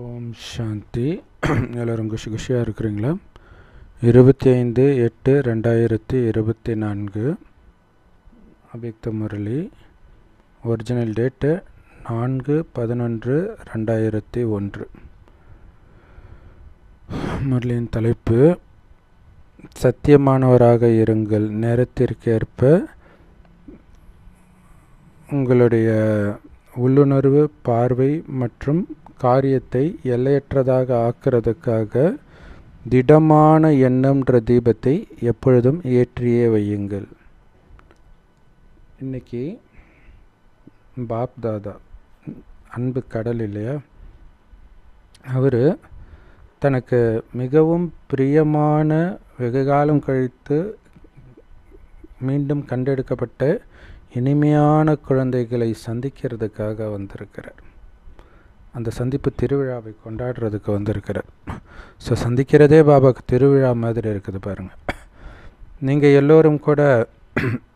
ஓம் சாந்தி எல்லோரும் குஷி குஷியாக இருக்கிறீங்களா இருபத்தி ஐந்து எட்டு ரெண்டாயிரத்தி இருபத்தி நான்கு அபிக்த முரளி ஒரிஜினல் டேட்டு நான்கு பதினொன்று ரெண்டாயிரத்தி ஒன்று முரளியின் தலைப்பு சத்தியமானவராக இருங்கள் நேரத்திற்கேற்ப உங்களுடைய உள்ளுணர்வு பார்வை மற்றும் காரியத்தை எல்லையற்றதாக ஆக்கிறதுக்காக திடமான எண்ணம்ன்ற தீபத்தை எப்பொழுதும் ஏற்றியே வையுங்கள் இன்றைக்கி பாப் தாதா அன்பு கடல் இல்லையா அவர் தனக்கு மிகவும் பிரியமான வெகு காலம் கழித்து மீண்டும் கண்டெடுக்கப்பட்ட இனிமையான குழந்தைகளை சந்திக்கிறதுக்காக வந்திருக்கிறார் அந்த சந்திப்பு திருவிழாவை கொண்டாடுறதுக்கு வந்திருக்கிறார் ஸோ சந்திக்கிறதே பாபாவுக்கு திருவிழா மாதிரி இருக்குது பாருங்கள் நீங்கள் எல்லோரும் கூட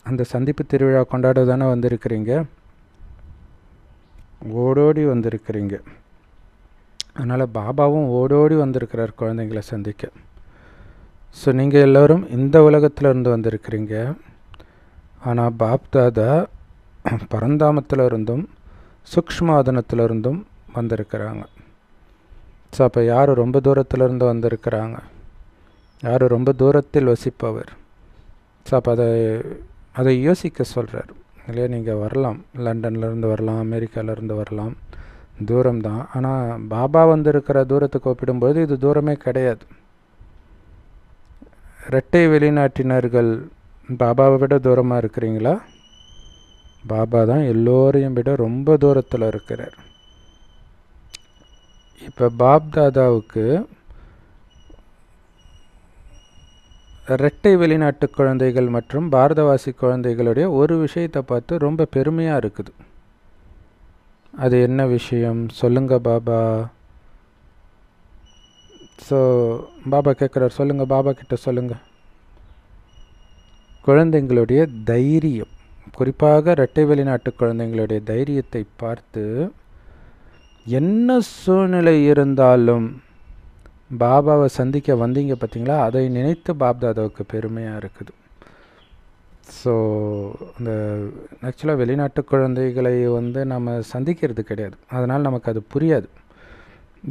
அந்த சந்திப்பு திருவிழா கொண்டாட தானே வந்திருக்கிறீங்க ஓடோடி வந்திருக்கிறீங்க அதனால் பாபாவும் ஓடோடி வந்திருக்கிறார் குழந்தைங்களை சந்திக்க ஸோ நீங்கள் எல்லோரும் இந்த உலகத்தில் இருந்து வந்திருக்கிறீங்க ஆனால் பாப்தாதா தாதா பரந்தாமத்தில் இருந்தும் வந்திருக்கிறாங்க ஸோ அப்போ யார் ரொம்ப தூரத்திலிருந்து வந்திருக்கிறாங்க யார் ரொம்ப தூரத்தில் வசிப்பவர் ஸோ அப்போ அதை அதை யோசிக்க சொல்கிறார் இல்லையா நீங்கள் வரலாம் லண்டன்லேருந்து வரலாம் அமெரிக்காவிலேருந்து வரலாம் தூரம் தான் ஆனால் பாபா வந்திருக்கிற தூரத்துக்கு ஒப்பிடும்போது இது தூரமே கிடையாது இரட்டை வெளிநாட்டினர்கள் பாபாவை விட தூரமாக இருக்கிறீங்களா பாபா தான் எல்லோரையும் விட ரொம்ப தூரத்தில் இருக்கிறார் இப்போ பாப் தாதாவுக்கு ரெட்டை வெளிநாட்டு குழந்தைகள் மற்றும் பாரதவாசி குழந்தைகளுடைய ஒரு விஷயத்தை பார்த்து ரொம்ப பெருமையாக இருக்குது அது என்ன விஷயம் சொல்லுங்க பாபா ஸோ பாபா கேட்குறார் சொல்லுங்க பாபா கிட்ட சொல்லுங்க குழந்தைங்களுடைய தைரியம் குறிப்பாக இரட்டை வெளிநாட்டு குழந்தைங்களுடைய தைரியத்தை பார்த்து என்ன சூழ்நிலை இருந்தாலும் பாபாவை சந்திக்க வந்தீங்க பார்த்தீங்களா அதை நினைத்து பாப்தாதாவுக்கு பெருமையாக இருக்குது ஸோ அந்த ஆக்சுவலாக வெளிநாட்டு குழந்தைகளை வந்து நம்ம சந்திக்கிறது கிடையாது அதனால் நமக்கு அது புரியாது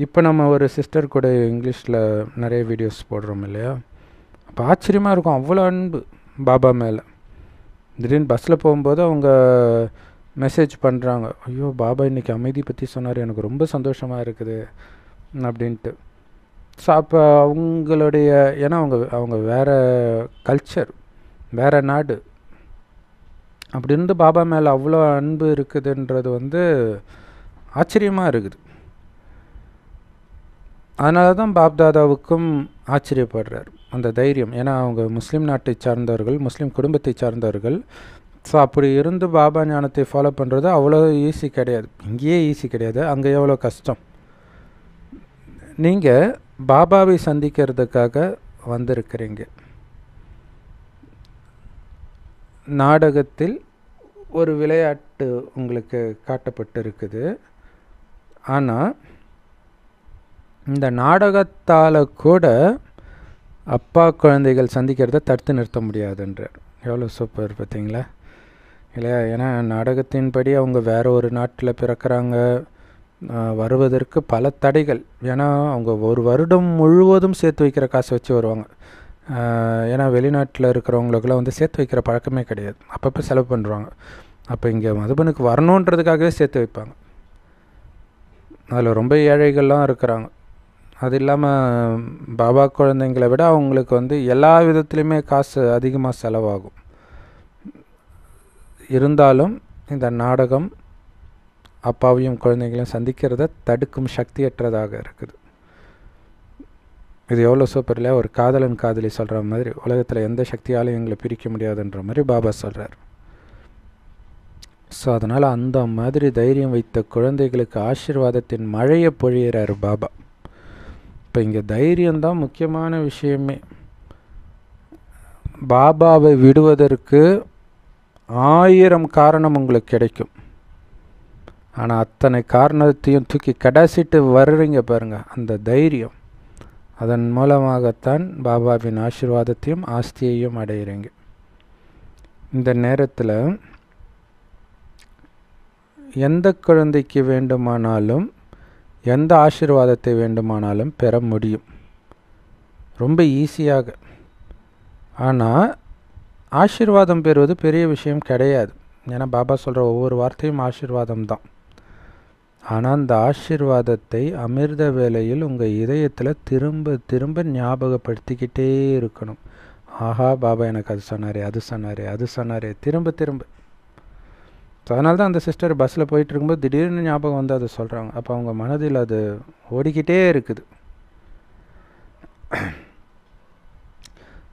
இப்போ நம்ம ஒரு சிஸ்டர் கூட இங்கிலீஷில் நிறைய வீடியோஸ் போடுறோம் இல்லையா அப்போ ஆச்சரியமாக இருக்கும் அவ்வளோ அன்பு பாபா மேலே திடீர்னு பஸ்ஸில் போகும்போது அவங்க மெசேஜ் பண்ணுறாங்க ஐயோ பாபா இன்றைக்கி அமைதி பற்றி சொன்னார் எனக்கு ரொம்ப சந்தோஷமாக இருக்குது அப்படின்ட்டு ஸோ அப்போ அவங்களுடைய ஏன்னா அவங்க அவங்க வேறு கல்ச்சர் வேறு நாடு அப்படி இருந்து பாபா மேலே அவ்வளோ அன்பு இருக்குதுன்றது வந்து ஆச்சரியமாக இருக்குது அதனால தான் பாப்தாதாவுக்கும் ஆச்சரியப்படுறார் அந்த தைரியம் ஏன்னா அவங்க முஸ்லீம் நாட்டை சார்ந்தவர்கள் முஸ்லீம் குடும்பத்தை சார்ந்தவர்கள் ஸோ அப்படி இருந்து பாபா ஞானத்தை ஃபாலோ பண்ணுறது அவ்வளோ ஈஸி கிடையாது இங்கேயே ஈஸி கிடையாது அங்கே எவ்வளோ கஷ்டம் நீங்கள் பாபாவை சந்திக்கிறதுக்காக வந்திருக்கிறீங்க நாடகத்தில் ஒரு விளையாட்டு உங்களுக்கு காட்டப்பட்டு இருக்குது ஆனால் இந்த நாடகத்தால் கூட அப்பா குழந்தைகள் சந்திக்கிறத தடுத்து நிறுத்த முடியாதுன்றார் எவ்வளோ சூப்பர் பார்த்தீங்களா இல்லையா ஏன்னா நாடகத்தின்படி அவங்க வேறு ஒரு நாட்டில் பிறக்கிறாங்க வருவதற்கு பல தடைகள் ஏன்னா அவங்க ஒரு வருடம் முழுவதும் சேர்த்து வைக்கிற காசு வச்சு வருவாங்க ஏன்னா வெளிநாட்டில் இருக்கிறவங்களுக்கெல்லாம் வந்து சேர்த்து வைக்கிற பழக்கமே கிடையாது அப்பப்போ செலவு பண்ணுறாங்க அப்போ இங்கே மதுபனுக்கு வரணுன்றதுக்காகவே சேர்த்து வைப்பாங்க அதில் ரொம்ப ஏழைகள்லாம் இருக்கிறாங்க அது இல்லாமல் பாபா குழந்தைங்களை விட அவங்களுக்கு வந்து எல்லா விதத்துலேயுமே காசு அதிகமாக செலவாகும் இருந்தாலும் இந்த நாடகம் அப்பாவையும் குழந்தைங்களையும் சந்திக்கிறத தடுக்கும் சக்தியற்றதாக இருக்குது இது எவ்வளோ சூப்பர் இல்லை ஒரு காதலன் காதலி சொல்கிற மாதிரி உலகத்தில் எந்த சக்தியாலும் எங்களை பிரிக்க முடியாதுன்ற மாதிரி பாபா சொல்கிறார் ஸோ அதனால் அந்த மாதிரி தைரியம் வைத்த குழந்தைகளுக்கு ஆசீர்வாதத்தின் மழையை பொழியிறார் பாபா இப்போ இங்கே தைரியம்தான் முக்கியமான விஷயமே பாபாவை விடுவதற்கு ஆயிரம் காரணம் உங்களுக்கு கிடைக்கும் ஆனால் அத்தனை காரணத்தையும் தூக்கி கடைசிட்டு வர்றீங்க பாருங்கள் அந்த தைரியம் அதன் மூலமாகத்தான் பாபாவின் ஆசிர்வாதத்தையும் ஆஸ்தியையும் அடையிறீங்க இந்த நேரத்தில் எந்த குழந்தைக்கு வேண்டுமானாலும் எந்த ஆசிர்வாதத்தை வேண்டுமானாலும் பெற முடியும் ரொம்ப ஈஸியாக ஆனால் ஆசீர்வாதம் பெறுவது பெரிய விஷயம் கிடையாது ஏன்னா பாபா சொல்கிற ஒவ்வொரு வார்த்தையும் ஆசீர்வாதம் தான் ஆனால் அந்த ஆசீர்வாதத்தை அமிர்த வேலையில் உங்கள் இதயத்தில் திரும்ப திரும்ப ஞாபகப்படுத்திக்கிட்டே இருக்கணும் ஆஹா பாபா எனக்கு அது சொன்னார் அது சொன்னார் அது சொன்னாரே திரும்ப திரும்ப ஸோ அதனால தான் அந்த சிஸ்டர் பஸ்ஸில் போயிட்டு இருக்கும்போது திடீர்னு ஞாபகம் வந்து அதை சொல்கிறாங்க அப்போ அவங்க மனதில் அது ஓடிக்கிட்டே இருக்குது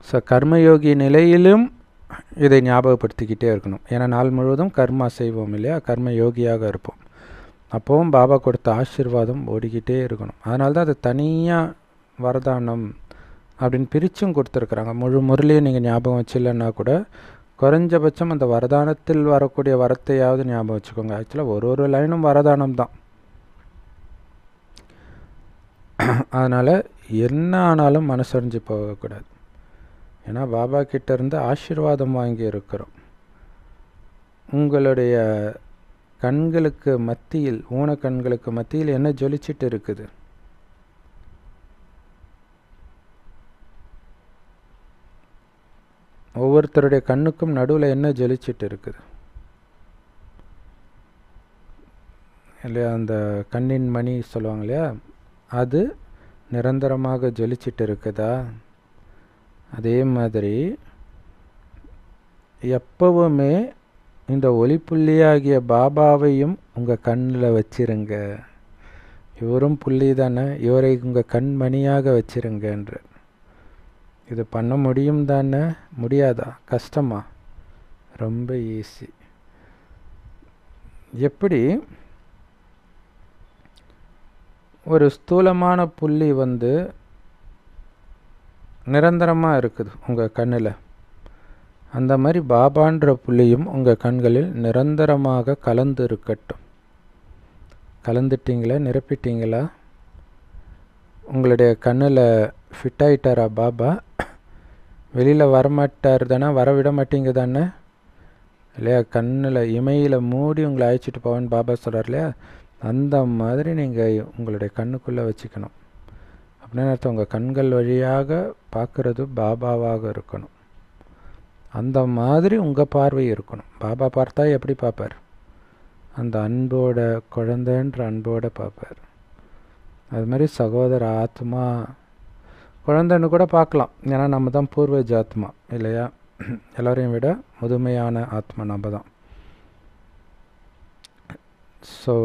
ஸோ கர்மயோகி நிலையிலும் இதை ஞாபகப்படுத்திக்கிட்டே இருக்கணும் ஏன்னா நாள் முழுவதும் கர்மா செய்வோம் இல்லையா கர்ம யோகியாக இருப்போம் அப்போவும் பாபா கொடுத்த ஆசிர்வாதம் ஓடிக்கிட்டே இருக்கணும் அதனால தான் அது தனியாக வரதானம் அப்படின்னு பிரிச்சும் கொடுத்துருக்குறாங்க முழு முரளியும் நீங்கள் ஞாபகம் வச்சில்லைன்னா கூட குறைஞ்சபட்சம் அந்த வரதானத்தில் வரக்கூடிய வரத்தையாவது ஞாபகம் வச்சுக்கோங்க ஆக்சுவலாக ஒரு ஒரு லைனும் வரதானம் தான் அதனால் என்ன ஆனாலும் மனசறிஞ்சு போகக்கூடாது ஏன்னா பாபா கிட்டேருந்து ஆசீர்வாதம் வாங்கி இருக்கிறோம் உங்களுடைய கண்களுக்கு மத்தியில் ஊன கண்களுக்கு மத்தியில் என்ன ஜொலிச்சிட்டு இருக்குது ஒவ்வொருத்தருடைய கண்ணுக்கும் நடுவில் என்ன ஜொலிச்சிட்டு இருக்குது இல்லையா அந்த கண்ணின் மணி சொல்லுவாங்க இல்லையா அது நிரந்தரமாக ஜொலிச்சிட்டு இருக்குதா அதே மாதிரி எப்பவுமே இந்த ஒளிப்புள்ளியாகிய பாபாவையும் உங்கள் கண்ணில் வச்சிருங்க இவரும் புள்ளி தானே இவரை உங்கள் கண்மணியாக வச்சிருங்கன்ற இது பண்ண முடியும் தானே முடியாதா கஷ்டமா ரொம்ப ஈஸி எப்படி ஒரு ஸ்தூலமான புள்ளி வந்து நிரந்தரமாக இருக்குது உங்கள் கண்ணில் அந்த மாதிரி பாபான்ற புள்ளியும் உங்கள் கண்களில் நிரந்தரமாக கலந்து இருக்கட்டும் கலந்துட்டீங்களா நிரப்பிட்டீங்களா உங்களுடைய கண்ணில் ஃபிட் ஆகிட்டாரா பாபா வெளியில் வரமாட்டார் தானே வர விட மாட்டீங்க தானே இல்லையா கண்ணில் இமையில் மூடி உங்களை அழைச்சிட்டு போவேன்னு பாபா சொல்கிறார் இல்லையா அந்த மாதிரி நீங்கள் உங்களுடைய கண்ணுக்குள்ளே வச்சுக்கணும் அப்படின்னா உங்கள் கண்கள் வழியாக பார்க்குறது பாபாவாக இருக்கணும் அந்த மாதிரி உங்கள் பார்வை இருக்கணும் பாபா பார்த்தா எப்படி பார்ப்பார் அந்த அன்போட குழந்தைன்ற அன்போட பார்ப்பார் அது மாதிரி சகோதர ஆத்மா குழந்தைன்னு கூட பார்க்கலாம் ஏன்னா நம்ம தான் பூர்வ ஜாத்மா இல்லையா எல்லோரையும் விட முதுமையான ஆத்மா நம்ம தான் ஸோ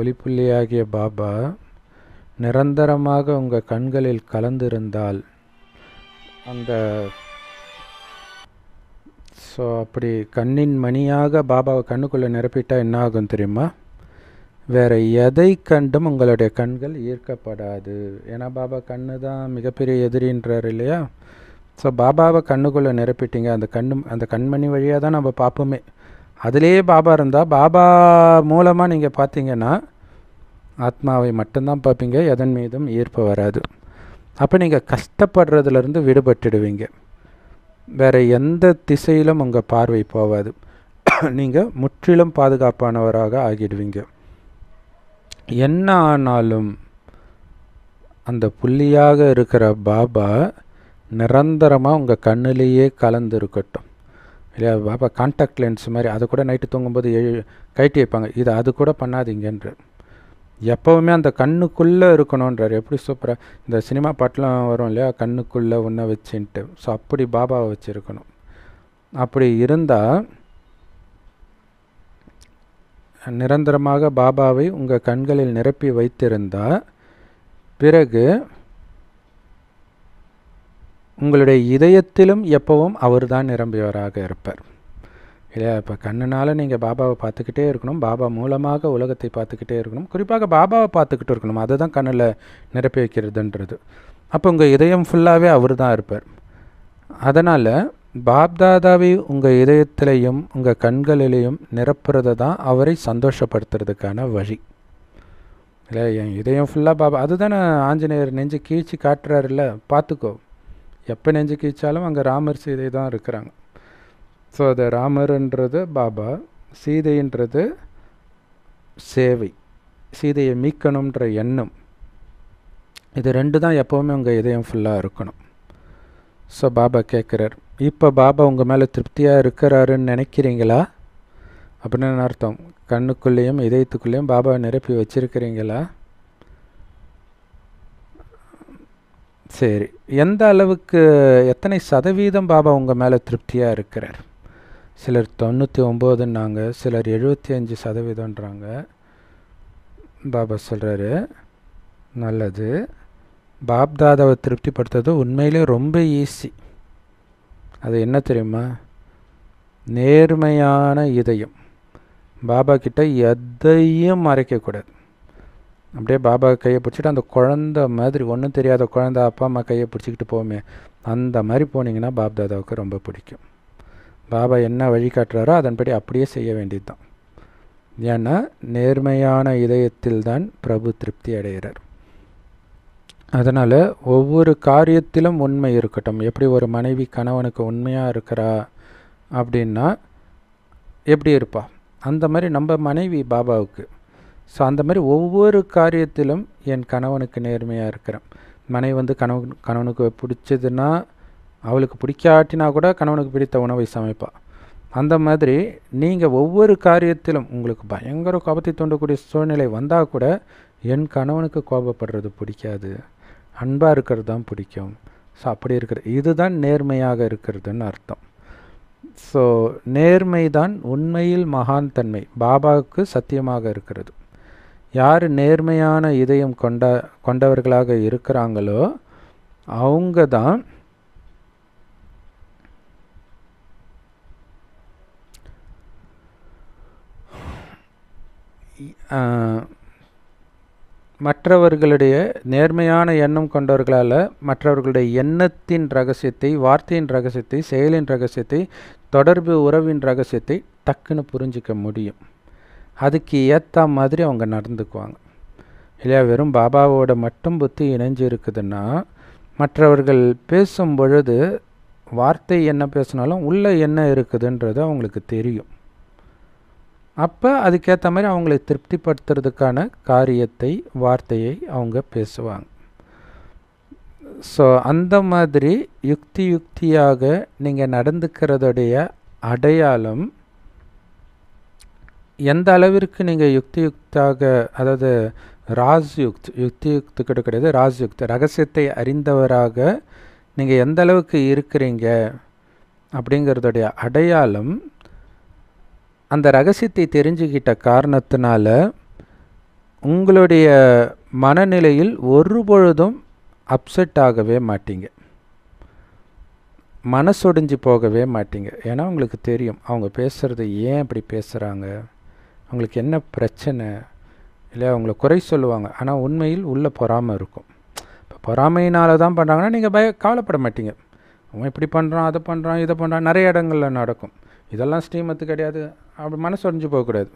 ஒலிப்புள்ளியாகிய பாபா நிரந்தரமாக உங்கள் கண்களில் கலந்திருந்தால் அந்த ஸோ அப்படி கண்ணின் மணியாக பாபாவை கண்ணுக்குள்ளே நிரப்பிட்டால் என்ன ஆகும் தெரியுமா வேறு எதை கண்டும் உங்களுடைய கண்கள் ஈர்க்கப்படாது ஏன்னா பாபா கண்ணு தான் மிகப்பெரிய எதிரின்றார் இல்லையா ஸோ பாபாவை கண்ணுக்குள்ளே நிரப்பிட்டீங்க அந்த கண்ணு அந்த கண்மணி வழியாக தான் நம்ம பார்ப்போமே அதுலேயே பாபா இருந்தால் பாபா மூலமாக நீங்கள் பார்த்தீங்கன்னா ஆத்மாவை மட்டும்தான் பார்ப்பீங்க எதன் மீதும் ஈர்ப்பு வராது அப்போ நீங்கள் கஷ்டப்படுறதுலேருந்து விடுபட்டுடுவீங்க வேறு எந்த திசையிலும் உங்கள் பார்வை போகாது நீங்கள் முற்றிலும் பாதுகாப்பானவராக ஆகிடுவீங்க என்ன ஆனாலும் அந்த புள்ளியாக இருக்கிற பாபா நிரந்தரமாக உங்கள் கண்ணிலேயே கலந்து இருக்கட்டும் இல்லையா பாபா கான்டாக்ட் லென்ஸ் மாதிரி அதை கூட நைட்டு தூங்கும்போது எழு கைட்டி வைப்பாங்க இது அது கூட பண்ணாதீங்கன்ற எப்போவுமே அந்த கண்ணுக்குள்ளே இருக்கணுன்றார் எப்படி சூப்பராக இந்த சினிமா பாட்டெலாம் வரும் இல்லையா கண்ணுக்குள்ளே ஒன்றை வச்சுன்ட்டு ஸோ அப்படி பாபாவை வச்சுருக்கணும் அப்படி இருந்தால் நிரந்தரமாக பாபாவை உங்கள் கண்களில் நிரப்பி வைத்திருந்தால் பிறகு உங்களுடைய இதயத்திலும் எப்பவும் அவர்தான் நிரம்பியவராக இருப்பார் இல்லையா இப்போ கண்ணுனால் நீங்கள் பாபாவை பார்த்துக்கிட்டே இருக்கணும் பாபா மூலமாக உலகத்தை பார்த்துக்கிட்டே இருக்கணும் குறிப்பாக பாபாவை பார்த்துக்கிட்டு இருக்கணும் அதை தான் கண்ணில் நிரப்பி வைக்கிறதுன்றது அப்போ உங்கள் இதயம் ஃபுல்லாகவே அவர் தான் இருப்பார் அதனால் பாப்தாதாவை உங்கள் இதயத்திலையும் உங்கள் கண்களிலையும் நிரப்புறது தான் அவரை சந்தோஷப்படுத்துறதுக்கான வழி இல்லை என் இதயம் ஃபுல்லாக பாபா அதுதானே ஆஞ்சநேயர் நெஞ்சு கீழ்ச்சி காட்டுறாருல்ல பார்த்துக்கோ எப்போ நெஞ்சு கீழ்ச்சாலும் அங்கே ராமர் சீதை தான் இருக்கிறாங்க ஸோ அது ராமர்ன்றது பாபா சீதைன்றது சேவை சீதையை மீட்கணுன்ற எண்ணம் இது ரெண்டு தான் எப்போவுமே உங்கள் இதயம் ஃபுல்லாக இருக்கணும் ஸோ பாபா கேட்குறார் இப்போ பாபா உங்கள் மேலே திருப்தியாக இருக்கிறாருன்னு நினைக்கிறீங்களா அப்படின்னு அர்த்தம் கண்ணுக்குள்ளேயும் இதயத்துக்குள்ளேயும் பாபாவை நிரப்பி வச்சுருக்கிறீங்களா சரி எந்த அளவுக்கு எத்தனை சதவீதம் பாபா உங்கள் மேலே திருப்தியாக இருக்கிறார் சிலர் தொண்ணூற்றி ஒம்போதுன்னாங்க சிலர் எழுபத்தி அஞ்சு சதவீதன்றாங்க பாபா சொல்கிறாரு நல்லது பாப்தாதாவை திருப்திப்படுத்துறது உண்மையிலே ரொம்ப ஈஸி அது என்ன தெரியுமா நேர்மையான இதயம் பாபா கிட்ட எதையும் மறைக்கக்கூடாது அப்படியே பாபா கையை பிடிச்சிட்டு அந்த குழந்த மாதிரி ஒன்றும் தெரியாத குழந்த அப்பா அம்மா கையை பிடிச்சிக்கிட்டு போவோமே அந்த மாதிரி போனீங்கன்னா பாப்தாதாவுக்கு ரொம்ப பிடிக்கும் பாபா என்ன வழிகாட்டுறாரோ அதன்படி அப்படியே செய்ய வேண்டியது தான் ஏன்னா நேர்மையான இதயத்தில் தான் பிரபு திருப்தி அடைகிறார் அதனால் ஒவ்வொரு காரியத்திலும் உண்மை இருக்கட்டும் எப்படி ஒரு மனைவி கணவனுக்கு உண்மையாக இருக்கிறா அப்படின்னா எப்படி இருப்பா அந்த மாதிரி நம்ம மனைவி பாபாவுக்கு ஸோ அந்த மாதிரி ஒவ்வொரு காரியத்திலும் என் கணவனுக்கு நேர்மையாக இருக்கிறேன் மனைவி வந்து கணவன் கணவனுக்கு பிடிச்சதுன்னா அவளுக்கு பிடிக்காட்டினா கூட கணவனுக்கு பிடித்த உணவை சமைப்பா அந்த மாதிரி நீங்கள் ஒவ்வொரு காரியத்திலும் உங்களுக்கு பயங்கர கோபத்தை தூண்டக்கூடிய சூழ்நிலை வந்தால் கூட என் கணவனுக்கு கோபப்படுறது பிடிக்காது அன்பாக இருக்கிறது தான் பிடிக்கும் ஸோ அப்படி இருக்கிறது இதுதான் நேர்மையாக இருக்கிறதுன்னு அர்த்தம் ஸோ நேர்மை தான் உண்மையில் மகான் தன்மை பாபாவுக்கு சத்தியமாக இருக்கிறது யார் நேர்மையான இதயம் கொண்ட கொண்டவர்களாக இருக்கிறாங்களோ அவங்க தான் மற்றவர்களுடைய நேர்மையான எண்ணம் கொண்டவர்களால் மற்றவர்களுடைய எண்ணத்தின் ரகசியத்தை வார்த்தையின் ரகசியத்தை செயலின் ரகசியத்தை தொடர்பு உறவின் ரகசியத்தை டக்குன்னு புரிஞ்சிக்க முடியும் அதுக்கு ஏற்ற மாதிரி அவங்க நடந்துக்குவாங்க இல்லையா வெறும் பாபாவோட மட்டும் புத்தி இணைஞ்சு இருக்குதுன்னா மற்றவர்கள் பேசும் பொழுது வார்த்தை என்ன பேசினாலும் உள்ளே என்ன இருக்குதுன்றது அவங்களுக்கு தெரியும் அப்போ அதுக்கேற்ற மாதிரி அவங்களை திருப்திப்படுத்துறதுக்கான காரியத்தை வார்த்தையை அவங்க பேசுவாங்க ஸோ அந்த மாதிரி யுக்தி யுக்தியாக நீங்கள் நடந்துக்கிறதுடைய அடையாளம் எந்த அளவிற்கு நீங்கள் யுக்தி யுக்தாக அதாவது ராஜ்யுக்த் யுக்தி யுக்து கிட்ட கிடையாது ராஜ்யுக்த் ரகசியத்தை அறிந்தவராக நீங்கள் எந்த அளவுக்கு இருக்கிறீங்க அப்படிங்கிறதுடைய அடையாளம் அந்த ரகசியத்தை தெரிஞ்சுக்கிட்ட காரணத்தினால உங்களுடைய மனநிலையில் ஒரு பொழுதும் அப்செட் ஆகவே மாட்டீங்க மனசொடிஞ்சு போகவே மாட்டீங்க ஏன்னா உங்களுக்கு தெரியும் அவங்க பேசுகிறது ஏன் இப்படி பேசுகிறாங்க அவங்களுக்கு என்ன பிரச்சனை இல்லை அவங்கள குறை சொல்லுவாங்க ஆனால் உண்மையில் உள்ளே பொறாமல் இருக்கும் இப்போ பொறாமையினால தான் பண்ணுறாங்கன்னா நீங்கள் பய கவலைப்பட மாட்டீங்க அவன் இப்படி பண்ணுறான் அதை பண்ணுறான் இதை பண்ணுறான் நிறைய இடங்களில் நடக்கும் இதெல்லாம் ஸ்ரீமத்து கிடையாது அப்படி மனசு உடஞ்சி போகக்கூடாது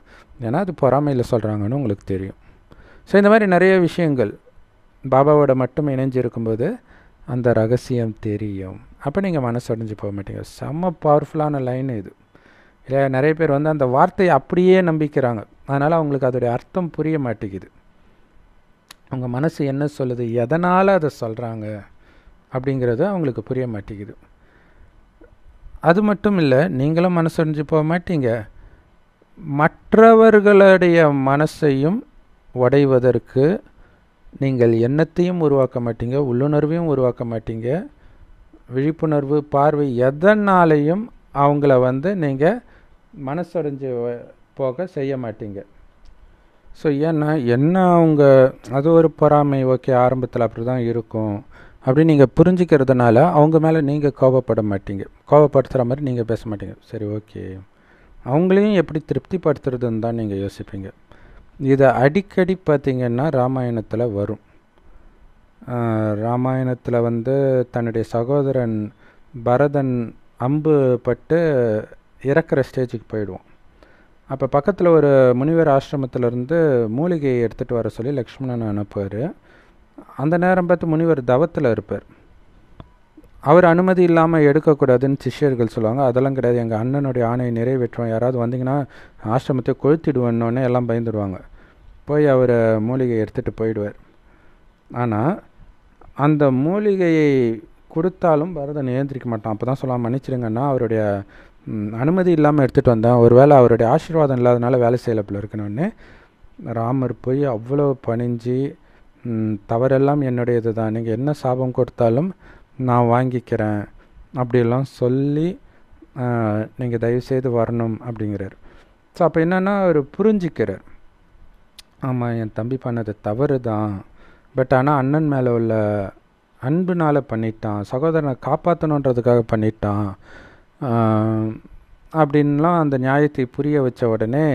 ஏன்னா அது பொறாமையில் சொல்கிறாங்கன்னு உங்களுக்கு தெரியும் ஸோ இந்த மாதிரி நிறைய விஷயங்கள் பாபாவோட மட்டும் இணைஞ்சிருக்கும்போது அந்த ரகசியம் தெரியும் அப்போ நீங்கள் மனசு உடஞ்சி போக மாட்டீங்க செம்ம பவர்ஃபுல்லான லைன் இது இல்லை நிறைய பேர் வந்து அந்த வார்த்தையை அப்படியே நம்பிக்கிறாங்க அதனால் அவங்களுக்கு அதோடைய அர்த்தம் புரிய மாட்டேங்குது அவங்க மனசு என்ன சொல்லுது எதனால் அதை சொல்கிறாங்க அப்படிங்கிறது அவங்களுக்கு புரிய மாட்டேங்குது அது மட்டும் இல்லை நீங்களும் மனசடைஞ்சு போக மாட்டீங்க மற்றவர்களுடைய மனசையும் உடைவதற்கு நீங்கள் எண்ணத்தையும் உருவாக்க மாட்டீங்க உள்ளுணர்வையும் உருவாக்க மாட்டீங்க விழிப்புணர்வு பார்வை எதனாலையும் அவங்கள வந்து நீங்கள் மனசடைஞ்சு போக செய்ய மாட்டீங்க ஸோ ஏன்னா என்ன அவங்க அது ஒரு பொறாமை ஓகே ஆரம்பத்தில் அப்படி தான் இருக்கும் அப்படி நீங்கள் புரிஞ்சிக்கிறதுனால அவங்க மேலே நீங்கள் கோவப்பட மாட்டீங்க கோவப்படுத்துகிற மாதிரி நீங்கள் பேச மாட்டீங்க சரி ஓகே அவங்களையும் எப்படி திருப்திப்படுத்துறதுன்னு தான் நீங்கள் யோசிப்பீங்க இதை அடிக்கடி பார்த்திங்கன்னா ராமாயணத்தில் வரும் ராமாயணத்தில் வந்து தன்னுடைய சகோதரன் பரதன் அம்பு பட்டு இறக்குற ஸ்டேஜுக்கு போயிடுவோம் அப்போ பக்கத்தில் ஒரு முனிவர் ஆசிரமத்திலருந்து மூலிகையை எடுத்துகிட்டு வர சொல்லி லக்ஷ்மணன் அனுப்புவார் அந்த நேரம் பார்த்து முனிவர் தவத்தில் இருப்பார் அவர் அனுமதி இல்லாமல் எடுக்கக்கூடாதுன்னு சிஷ்யர்கள் சொல்லுவாங்க அதெல்லாம் கிடையாது எங்கள் அண்ணனுடைய ஆணையை நிறைவேற்றுவோம் யாராவது வந்தீங்கன்னா ஆசிரமத்தை கொளுத்திடுவேன்னு எல்லாம் பயந்துடுவாங்க போய் அவர் மூலிகை எடுத்துகிட்டு போயிடுவார் ஆனால் அந்த மூலிகையை கொடுத்தாலும் பரதன் நியந்திரிக்க மாட்டான் அப்போ தான் சொல்லாமல் மன்னிச்சிருங்கன்னா அவருடைய அனுமதி இல்லாமல் எடுத்துகிட்டு வந்தேன் ஒரு வேளை அவருடைய ஆசீர்வாதம் இல்லாதனால வேலை செய்யலப்பில் இருக்கணும்னு ராமர் போய் அவ்வளோ பணிஞ்சு தவறெல்லாம் என்னுடையது தான் நீங்கள் என்ன சாபம் கொடுத்தாலும் நான் வாங்கிக்கிறேன் அப்படிலாம் சொல்லி நீங்கள் தயவுசெய்து வரணும் அப்படிங்கிறார் ஸோ அப்போ என்னென்னா அவர் புரிஞ்சிக்கிறார் ஆமாம் என் தம்பி பண்ணது தவறு தான் பட் ஆனால் அண்ணன் மேலே உள்ள அன்புனால் பண்ணிட்டான் சகோதரனை காப்பாற்றணுன்றதுக்காக பண்ணிட்டான் அப்படின்லாம் அந்த நியாயத்தை புரிய வச்ச உடனே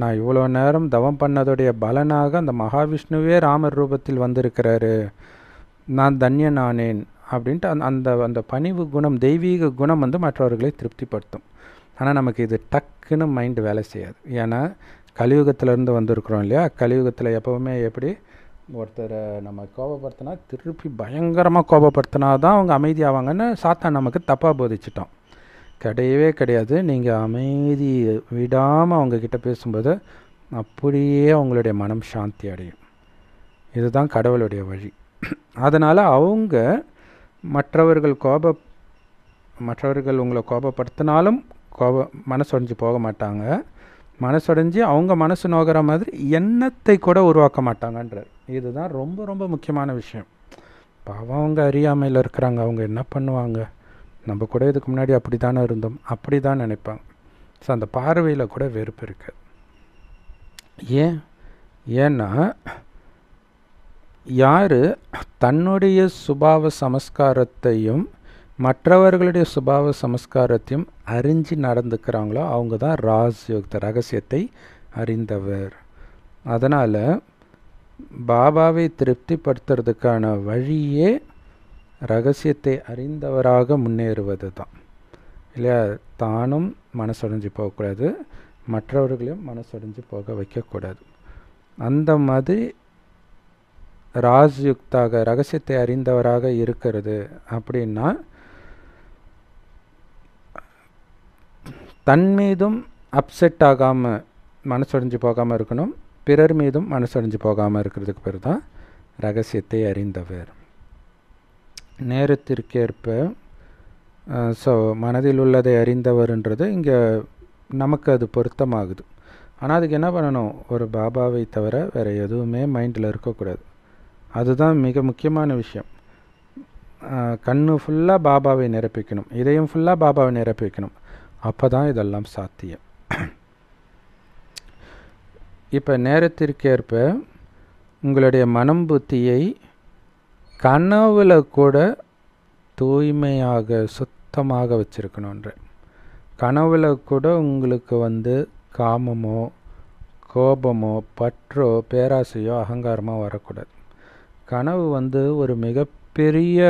நான் இவ்வளோ நேரம் தவம் பண்ணதுடைய பலனாக அந்த மகாவிஷ்ணுவே ராமர் ரூபத்தில் வந்திருக்கிறாரு நான் தன்யன் அப்படின்ட்டு அந்த அந்த அந்த பணிவு குணம் தெய்வீக குணம் வந்து மற்றவர்களை திருப்திப்படுத்தும் ஆனால் நமக்கு இது டக்குன்னு மைண்டு வேலை செய்யாது ஏன்னா கலியுகத்திலேருந்து வந்திருக்கிறோம் இல்லையா கலியுகத்தில் எப்போவுமே எப்படி ஒருத்தரை நம்ம கோபப்படுத்தினா திருப்பி பயங்கரமாக கோபப்படுத்தினா தான் அவங்க அமைதியாவாங்கன்னு சாத்தா நமக்கு தப்பாக போதிச்சிட்டோம் கிடையவே கிடையாது நீங்கள் அமைதி விடாமல் அவங்கக்கிட்ட பேசும்போது அப்படியே அவங்களுடைய மனம் சாந்தி அடையும் இதுதான் கடவுளுடைய வழி அதனால் அவங்க மற்றவர்கள் கோப மற்றவர்கள் உங்களை கோபப்படுத்தினாலும் கோப மனசொடைஞ்சு போக மாட்டாங்க மனசொடைஞ்சு அவங்க மனசு நோகிற மாதிரி எண்ணத்தை கூட உருவாக்க மாட்டாங்கன்றார் இதுதான் ரொம்ப ரொம்ப முக்கியமான விஷயம் பாவம் அவங்க அறியாமையில் இருக்கிறாங்க அவங்க என்ன பண்ணுவாங்க நம்ம கூட இதுக்கு முன்னாடி அப்படி தானே இருந்தோம் அப்படி தான் நினைப்பாங்க ஸோ அந்த பார்வையில் கூட வெறுப்பு இருக்குது ஏன் ஏன்னா யார் தன்னுடைய சுபாவ சமஸ்காரத்தையும் மற்றவர்களுடைய சுபாவ சமஸ்காரத்தையும் அறிஞ்சு நடந்துக்கிறாங்களோ அவங்க தான் ராஜயோகத்தை ரகசியத்தை அறிந்தவர் அதனால் பாபாவை திருப்திப்படுத்துறதுக்கான வழியே ரகசியத்தை அறிந்தவராக முன்னேறுவது தான் இல்லையா தானும் மனசொடைஞ்சு போகக்கூடாது மற்றவர்களையும் மனசொடைஞ்சு போக வைக்கக்கூடாது அந்த மாதிரி ராஜ்யுக்தாக ரகசியத்தை அறிந்தவராக இருக்கிறது அப்படின்னா தன் மீதும் அப்செட் ஆகாமல் மனசொடைஞ்சு போகாமல் இருக்கணும் பிறர் மீதும் மனசொடைஞ்சு போகாமல் இருக்கிறதுக்கு பேர் தான் ரகசியத்தை அறிந்தவர் நேரத்திற்கேற்ப ஸோ மனதில் உள்ளதை அறிந்தவர்ன்றது இங்கே நமக்கு அது பொருத்தமாகுது ஆனால் அதுக்கு என்ன பண்ணணும் ஒரு பாபாவை தவிர வேறு எதுவுமே மைண்டில் இருக்கக்கூடாது அதுதான் மிக முக்கியமான விஷயம் கண்ணு ஃபுல்லாக பாபாவை நிரப்பிக்கணும் இதையும் ஃபுல்லாக பாபாவை நிரப்பிக்கணும் அப்போ தான் இதெல்லாம் சாத்தியம் இப்போ நேரத்திற்கேற்ப உங்களுடைய மனம் புத்தியை கனவுல கூட தூய்மையாக சுத்தமாக வச்சுருக்கணுன்ற கனவுல கூட உங்களுக்கு வந்து காமமோ கோபமோ பற்றோ பேராசையோ அகங்காரமோ வரக்கூடாது கனவு வந்து ஒரு மிகப்பெரிய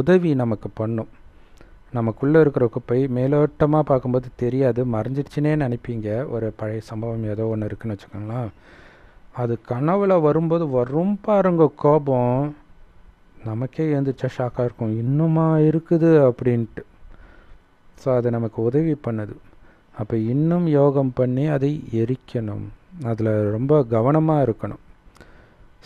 உதவி நமக்கு பண்ணும் நமக்குள்ளே இருக்கிற குப்பை மேலோட்டமாக பார்க்கும்போது தெரியாது மறைஞ்சிடுச்சுனே நினைப்பீங்க ஒரு பழைய சம்பவம் ஏதோ ஒன்று இருக்குன்னு வச்சுக்கோங்களேன் அது கனவுல வரும்போது வரும் பாருங்க கோபம் நமக்கே எழுந்திரிச்சா ஷாக்காக இருக்கும் இன்னுமா இருக்குது அப்படின்ட்டு ஸோ அது நமக்கு உதவி பண்ணுது அப்போ இன்னும் யோகம் பண்ணி அதை எரிக்கணும் அதில் ரொம்ப கவனமாக இருக்கணும்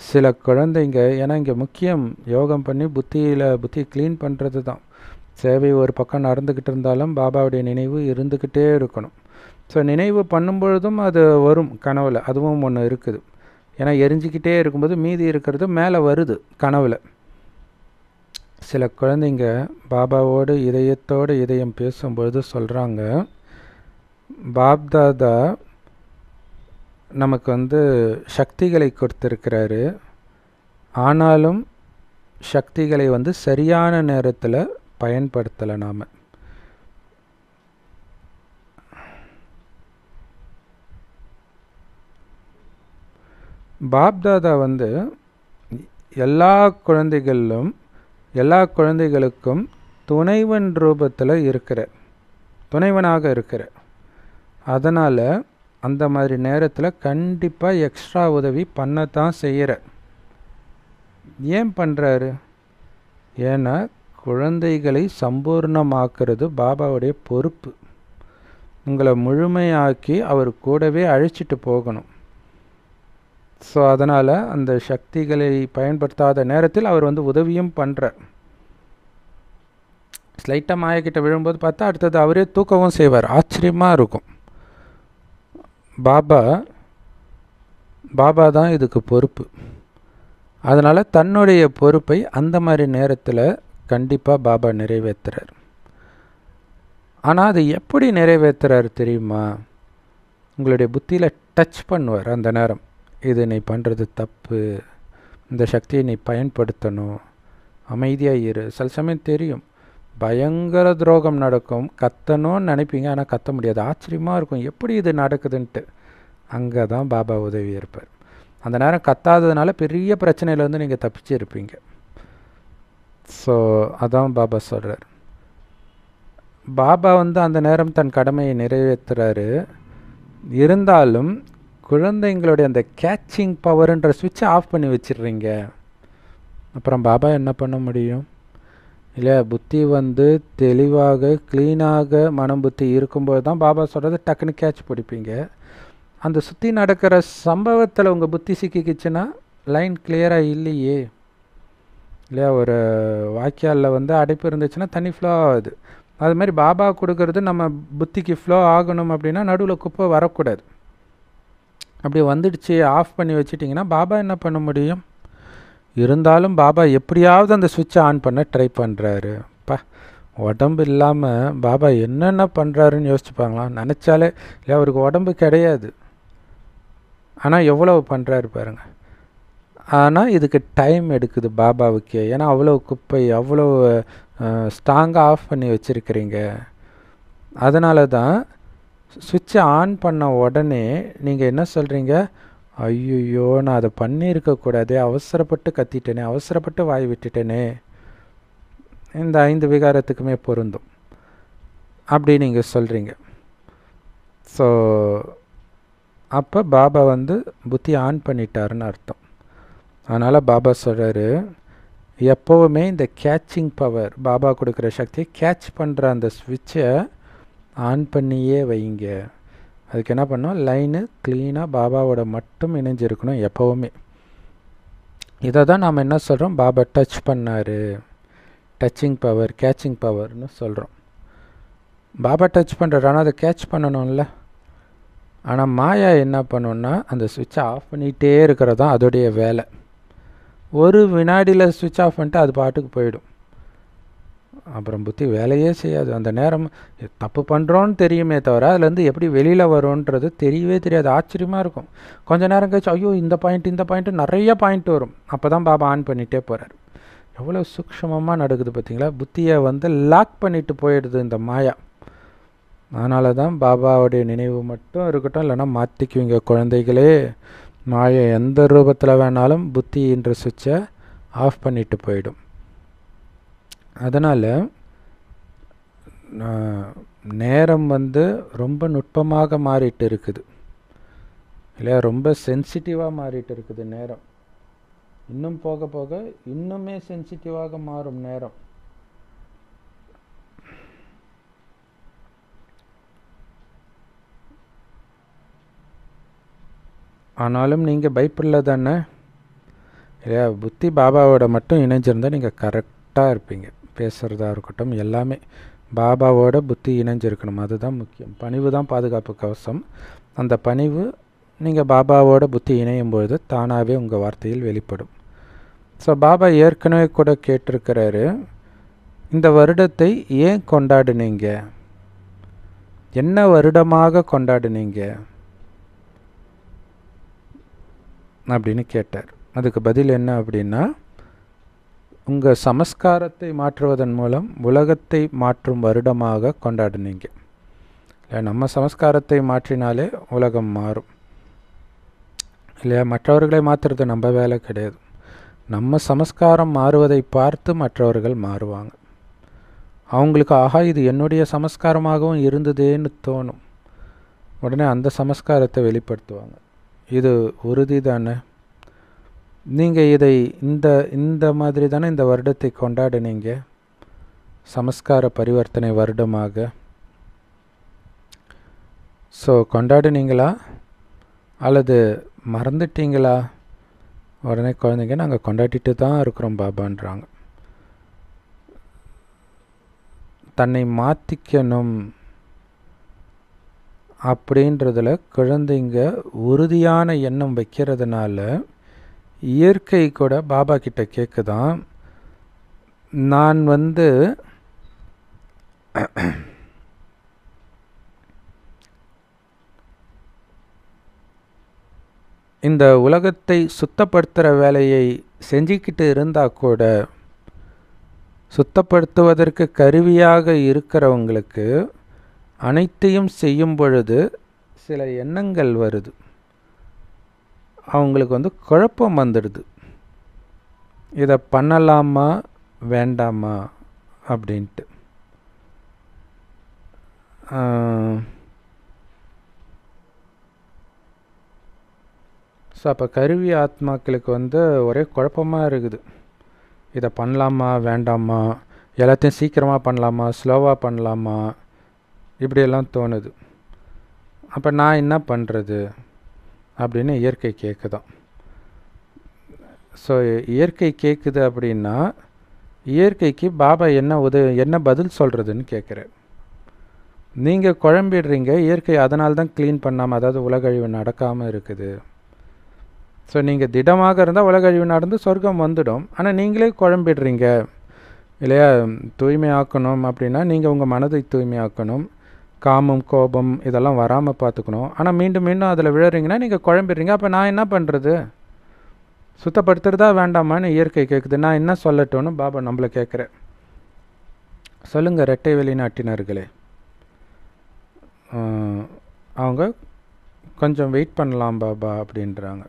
சில குழந்தைங்க ஏன்னா இங்கே முக்கியம் யோகம் பண்ணி புத்தியில் புத்தியை க்ளீன் பண்ணுறது தான் சேவை ஒரு பக்கம் நடந்துக்கிட்டு இருந்தாலும் பாபாவுடைய நினைவு இருந்துக்கிட்டே இருக்கணும் ஸோ நினைவு பண்ணும்பொழுதும் அது வரும் கனவில் அதுவும் ஒன்று இருக்குது ஏன்னா எரிஞ்சிக்கிட்டே இருக்கும்போது மீதி இருக்கிறது மேலே வருது கனவில் சில குழந்தைங்க பாபாவோடு இதயத்தோடு இதயம் பேசும்பொழுது சொல்கிறாங்க பாப்தாதா நமக்கு வந்து சக்திகளை கொடுத்துருக்கிறாரு ஆனாலும் சக்திகளை வந்து சரியான நேரத்தில் பயன்படுத்தலை நாம் பாப்தாதா வந்து எல்லா குழந்தைகளிலும் எல்லா குழந்தைகளுக்கும் துணைவன் ரூபத்தில் இருக்கிற துணைவனாக இருக்கிற அதனால் அந்த மாதிரி நேரத்தில் கண்டிப்பாக எக்ஸ்ட்ரா உதவி பண்ணத்தான் செய்கிற ஏன் பண்ணுறாரு ஏன்னா குழந்தைகளை சம்பூர்ணமாக்குறது பாபாவுடைய பொறுப்பு உங்களை முழுமையாக்கி அவர் கூடவே அழைச்சிட்டு போகணும் ஸோ அதனால் அந்த சக்திகளை பயன்படுத்தாத நேரத்தில் அவர் வந்து உதவியும் பண்ணுறார் ஸ்லைட்டாக மாயக்கிட்ட விழும்போது பார்த்தா அடுத்தது அவரே தூக்கவும் செய்வார் ஆச்சரியமாக இருக்கும் பாபா பாபா தான் இதுக்கு பொறுப்பு அதனால் தன்னுடைய பொறுப்பை அந்த மாதிரி நேரத்தில் கண்டிப்பாக பாபா நிறைவேற்றுறார் ஆனால் அது எப்படி நிறைவேற்றுறாரு தெரியுமா உங்களுடைய புத்தியில் டச் பண்ணுவார் அந்த நேரம் இது நீ பண்ணுறது தப்பு இந்த சக்தியை நீ பயன்படுத்தணும் அமைதியாக இரு சில சமயம் தெரியும் பயங்கர துரோகம் நடக்கும் கத்தணும்னு நினைப்பீங்க ஆனால் கத்த முடியாது ஆச்சரியமாக இருக்கும் எப்படி இது நடக்குதுன்ட்டு அங்கே தான் பாபா உதவி இருப்பார் அந்த நேரம் கத்தாததுனால பெரிய பிரச்சனையிலேருந்து நீங்கள் தப்பிச்சு இருப்பீங்க ஸோ அதான் பாபா சொல்கிறார் பாபா வந்து அந்த நேரம் தன் கடமையை நிறைவேற்றுறாரு இருந்தாலும் குழந்தைங்களுடைய அந்த கேட்சிங் பவருன்ற சுவிட்சை ஆஃப் பண்ணி வச்சிடுறீங்க அப்புறம் பாபா என்ன பண்ண முடியும் இல்லை புத்தி வந்து தெளிவாக க்ளீனாக மனம் புத்தி இருக்கும்போது தான் பாபா சொல்கிறது டக்குன்னு கேட்ச் பிடிப்பீங்க அந்த சுற்றி நடக்கிற சம்பவத்தில் உங்கள் புத்தி சிக்கிக்கிச்சுன்னா லைன் கிளியராக இல்லையே இல்லையா ஒரு வாக்கியாலில் வந்து அடைப்பு இருந்துச்சுன்னா தண்ணி ஃப்ளோ ஆகுது அது மாதிரி பாபா கொடுக்கறது நம்ம புத்திக்கு ஃப்ளோ ஆகணும் அப்படின்னா நடுவில் குப்பை வரக்கூடாது அப்படி வந்துடுச்சு ஆஃப் பண்ணி வச்சிட்டிங்கன்னா பாபா என்ன பண்ண முடியும் இருந்தாலும் பாபா எப்படியாவது அந்த சுவிட்சை ஆன் பண்ண ட்ரை பண்ணுறாரு பா உடம்பு இல்லாமல் பாபா என்னென்ன பண்ணுறாருன்னு யோசிச்சுப்பாங்களாம் நினச்சாலே இல்லை அவருக்கு உடம்பு கிடையாது ஆனால் எவ்வளவு பண்ணுறாரு பாருங்கள் ஆனால் இதுக்கு டைம் எடுக்குது பாபாவுக்கு ஏன்னா அவ்வளோ குப்பை அவ்வளோ ஸ்ட்ராங்காக ஆஃப் பண்ணி வச்சுருக்கிறீங்க அதனால தான் சுவிட்சை ஆன் பண்ண உடனே நீங்கள் என்ன சொல்கிறீங்க ஐயோ நான் அதை பண்ணியிருக்கக்கூடாதே அவசரப்பட்டு கத்திட்டேனே அவசரப்பட்டு வாய் விட்டுட்டேனே இந்த ஐந்து விகாரத்துக்குமே பொருந்தும் அப்படி நீங்கள் சொல்கிறீங்க ஸோ அப்போ பாபா வந்து புத்தி ஆன் பண்ணிட்டாருன்னு அர்த்தம் அதனால் பாபா சொல்கிறாரு எப்போவுமே இந்த கேட்சிங் பவர் பாபா கொடுக்குற சக்தியை கேட்ச் பண்ணுற அந்த ஸ்விட்சை ஆன் பண்ணியே வைங்க அதுக்கு என்ன பண்ணோம் லைனு க்ளீனாக பாபாவோட மட்டும் இணைஞ்சிருக்கணும் எப்போவுமே இதை தான் நாம் என்ன சொல்கிறோம் பாபா டச் பண்ணார் டச்சிங் பவர் கேட்சிங் பவர்னு சொல்கிறோம் பாபா டச் பண்ணுறாரு ஆனால் அதை கேட்ச் பண்ணணும்ல ஆனால் மாயா என்ன பண்ணுன்னா அந்த சுவிட்சை ஆஃப் பண்ணிகிட்டே இருக்கிறது தான் அதோடைய வேலை ஒரு வினாடியில் சுவிட்ச் ஆஃப் பண்ணிட்டு அது பாட்டுக்கு போயிடும் அப்புறம் புத்தி வேலையே செய்யாது அந்த நேரம் தப்பு பண்ணுறோன்னு தெரியுமே தவிர அதுலேருந்து எப்படி வெளியில் வரும்ன்றது தெரியவே தெரியாது ஆச்சரியமாக இருக்கும் கொஞ்ச நேரம் கழிச்சு ஐயோ இந்த பாயிண்ட் இந்த பாயிண்ட்டு நிறைய பாயிண்ட் வரும் அப்போ தான் பாபா ஆன் பண்ணிகிட்டே போகிறார் எவ்வளோ சூக்ஷமமாக நடக்குது பார்த்தீங்களா புத்தியை வந்து லாக் பண்ணிட்டு போயிடுது இந்த மாயா அதனால தான் பாபாவுடைய நினைவு மட்டும் இருக்கட்டும் இல்லைன்னா மாற்றிக்குவீங்க குழந்தைகளே மாயை எந்த ரூபத்தில் வேணாலும் புத்தின்ற சுவிட்சை ஆஃப் பண்ணிட்டு போயிடும் அதனால் நேரம் வந்து ரொம்ப நுட்பமாக மாறிட்டு இருக்குது இல்லையா ரொம்ப சென்சிட்டிவாக மாறிட்டு இருக்குது நேரம் இன்னும் போக போக இன்னுமே சென்சிட்டிவாக மாறும் நேரம் ஆனாலும் நீங்கள் பயப்படல தானே இல்லையா புத்தி பாபாவோட மட்டும் இணைஞ்சிருந்தால் நீங்கள் கரெக்டாக இருப்பீங்க பேசுகிறதா இருக்கட்டும் எல்லாமே பாபாவோட புத்தி இணைஞ்சிருக்கணும் அதுதான் முக்கியம் பணிவு தான் பாதுகாப்பு கவசம் அந்த பணிவு நீங்கள் பாபாவோட புத்தி இணையும் பொழுது தானாகவே உங்கள் வார்த்தையில் வெளிப்படும் ஸோ பாபா ஏற்கனவே கூட கேட்டிருக்கிறாரு இந்த வருடத்தை ஏன் கொண்டாடுனீங்க என்ன வருடமாக கொண்டாடுனீங்க அப்படின்னு கேட்டார் அதுக்கு பதில் என்ன அப்படின்னா உங்கள் சமஸ்காரத்தை மாற்றுவதன் மூலம் உலகத்தை மாற்றும் வருடமாக கொண்டாடினீங்க இல்லை நம்ம சமஸ்காரத்தை மாற்றினாலே உலகம் மாறும் இல்லையா மற்றவர்களை மாற்றுறது நம்ம வேலை கிடையாது நம்ம சமஸ்காரம் மாறுவதை பார்த்து மற்றவர்கள் மாறுவாங்க அவங்களுக்கு ஆகா இது என்னுடைய சமஸ்காரமாகவும் இருந்ததேன்னு தோணும் உடனே அந்த சமஸ்காரத்தை வெளிப்படுத்துவாங்க இது உறுதி தானே நீங்கள் இதை இந்த இந்த மாதிரி தானே இந்த வருடத்தை கொண்டாடினீங்க சமஸ்கார பரிவர்த்தனை வருடமாக ஸோ கொண்டாடினீங்களா அல்லது மறந்துட்டீங்களா உடனே குழந்தைங்க நாங்கள் கொண்டாடிட்டு தான் இருக்கிறோம் பாபான்றாங்க தன்னை மாற்றிக்கணும் அப்படின்றதில் குழந்தைங்க உறுதியான எண்ணம் வைக்கிறதுனால இயற்கை கூட பாபா கிட்ட கேட்குதான் நான் வந்து இந்த உலகத்தை சுத்தப்படுத்துகிற வேலையை செஞ்சுக்கிட்டு இருந்தால் கூட சுத்தப்படுத்துவதற்கு கருவியாக இருக்கிறவங்களுக்கு அனைத்தையும் செய்யும் பொழுது சில எண்ணங்கள் வருது அவங்களுக்கு வந்து குழப்பம் வந்துடுது இதை பண்ணலாமா வேண்டாமா அப்படின்ட்டு ஸோ அப்போ கருவி ஆத்மாக்களுக்கு வந்து ஒரே குழப்பமாக இருக்குது இதை பண்ணலாமா வேண்டாமா எல்லாத்தையும் சீக்கிரமாக பண்ணலாமா ஸ்லோவாக பண்ணலாமா இப்படியெல்லாம் தோணுது அப்போ நான் என்ன பண்ணுறது அப்படின்னு இயற்கை கேட்குதான் ஸோ இயற்கை கேட்குது அப்படின்னா இயற்கைக்கு பாபா என்ன உத என்ன பதில் சொல்கிறதுன்னு கேட்குறேன் நீங்கள் குழம்பிடுறீங்க இயற்கை அதனால தான் க்ளீன் பண்ணாமல் அதாவது உலகழிவு நடக்காமல் இருக்குது ஸோ நீங்கள் திடமாக இருந்தால் உலகழிவு நடந்து சொர்க்கம் வந்துடும் ஆனால் நீங்களே குழம்பிடுறீங்க இல்லையா தூய்மை ஆக்கணும் அப்படின்னா நீங்கள் உங்கள் மனதை தூய்மை ஆக்கணும் காமம் கோபம் இதெல்லாம் வராமல் பார்த்துக்கணும் ஆனால் மீண்டும் மீண்டும் அதில் விழுறீங்கன்னா நீங்கள் குழம்பிடுறீங்க அப்போ நான் என்ன பண்ணுறது சுத்தப்படுத்துறதா வேண்டாமான்னு இயற்கை கேட்குது நான் என்ன சொல்லட்டோன்னு பாபா நம்மளை கேட்குறேன் சொல்லுங்கள் ரெட்டை வெளிநாட்டினர்களே அவங்க கொஞ்சம் வெயிட் பண்ணலாம் பாபா அப்படின்றாங்க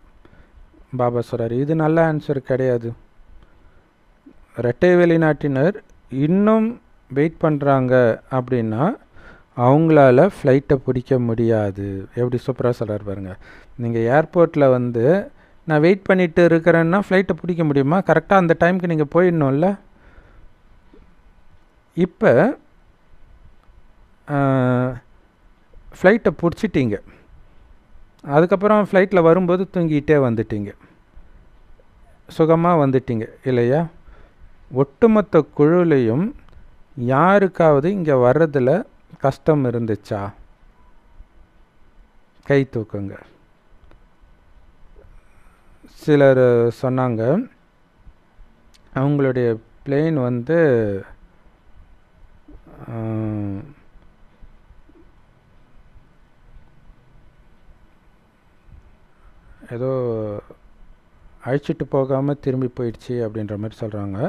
பாபா சொல்கிறார் இது நல்ல ஆன்சர் கிடையாது ரெட்டை வெளிநாட்டினர் இன்னும் வெயிட் பண்ணுறாங்க அப்படின்னா அவங்களால ஃப்ளைட்டை பிடிக்க முடியாது எப்படி சூப்பராக சொல்கிறார் பாருங்கள் நீங்கள் ஏர்போர்ட்டில் வந்து நான் வெயிட் பண்ணிட்டு இருக்கிறேன்னா ஃப்ளைட்டை பிடிக்க முடியுமா கரெக்டாக அந்த டைமுக்கு நீங்கள் போயிடணும்ல இப்போ ஃப்ளைட்டை பிடிச்சிட்டிங்க அதுக்கப்புறம் ஃப்ளைட்டில் வரும்போது தூங்கிட்டே வந்துட்டீங்க சுகமாக வந்துட்டீங்க இல்லையா ஒட்டுமொத்த குழுலையும் யாருக்காவது இங்கே வர்றதில் கஷ்டம் இருந்துச்சா கை தூக்குங்க சிலர் சொன்னாங்க அவங்களுடைய பிளெயின் வந்து ஏதோ அழிச்சிட்டு போகாமல் திரும்பி போயிடுச்சு அப்படின்ற மாதிரி சொல்கிறாங்க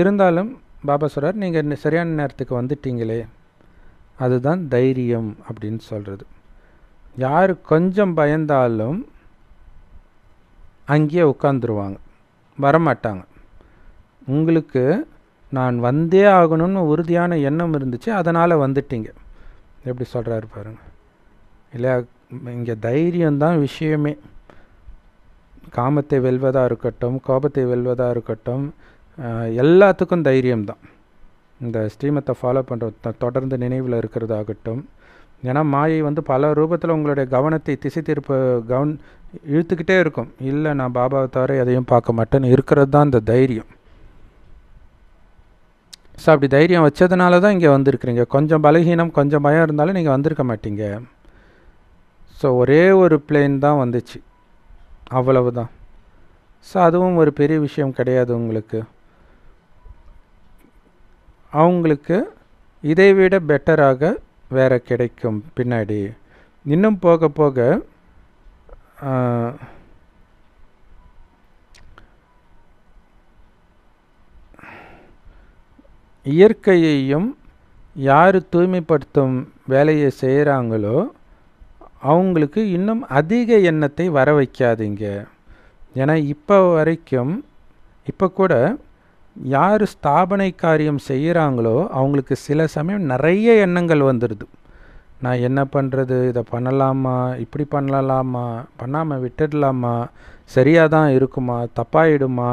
இருந்தாலும் பாபா சொல்கிறார் நீங்கள் சரியான நேரத்துக்கு வந்துட்டீங்களே அதுதான் தைரியம் அப்படின்னு சொல்கிறது யார் கொஞ்சம் பயந்தாலும் அங்கேயே உட்காந்துருவாங்க வரமாட்டாங்க உங்களுக்கு நான் வந்தே ஆகணும்னு உறுதியான எண்ணம் இருந்துச்சு அதனால் வந்துட்டீங்க எப்படி சொல்கிறாரு பாருங்கள் இல்லையா இங்கே தைரியம்தான் விஷயமே காமத்தை வெல்வதாக இருக்கட்டும் கோபத்தை வெல்வதாக இருக்கட்டும் எல்லாத்துக்கும் தைரியம்தான் இந்த ஸ்ட்ரீமத்தை ஃபாலோ பண்ணுற தொடர்ந்து நினைவில் இருக்கிறதாகட்டும் ஏன்னா மாயை வந்து பல ரூபத்தில் உங்களுடைய கவனத்தை திசை திருப்ப கவன் இழுத்துக்கிட்டே இருக்கும் இல்லை நான் பாபாவை தவிர எதையும் பார்க்க மாட்டேன்னு இருக்கிறது தான் இந்த தைரியம் ஸோ அப்படி தைரியம் வச்சதுனால தான் இங்கே வந்திருக்கிறீங்க கொஞ்சம் பலகீனம் கொஞ்சம் பயம் இருந்தாலும் நீங்கள் வந்திருக்க மாட்டீங்க ஸோ ஒரே ஒரு பிளேன் தான் வந்துச்சு அவ்வளவு தான் ஸோ அதுவும் ஒரு பெரிய விஷயம் கிடையாது உங்களுக்கு அவங்களுக்கு இதைவிட பெட்டராக வேறு கிடைக்கும் பின்னாடி இன்னும் போக போக இயற்கையையும் யார் தூய்மைப்படுத்தும் வேலையை செய்கிறாங்களோ அவங்களுக்கு இன்னும் அதிக எண்ணத்தை வர வைக்காதீங்க ஏன்னா இப்போ வரைக்கும் இப்போ கூட யார் ஸ்தாபனை காரியம் செய்கிறாங்களோ அவங்களுக்கு சில சமயம் நிறைய எண்ணங்கள் வந்துடுது நான் என்ன பண்ணுறது இதை பண்ணலாமா இப்படி பண்ணலாமா பண்ணாமல் விட்டுடலாமா சரியாக தான் இருக்குமா தப்பாயிடுமா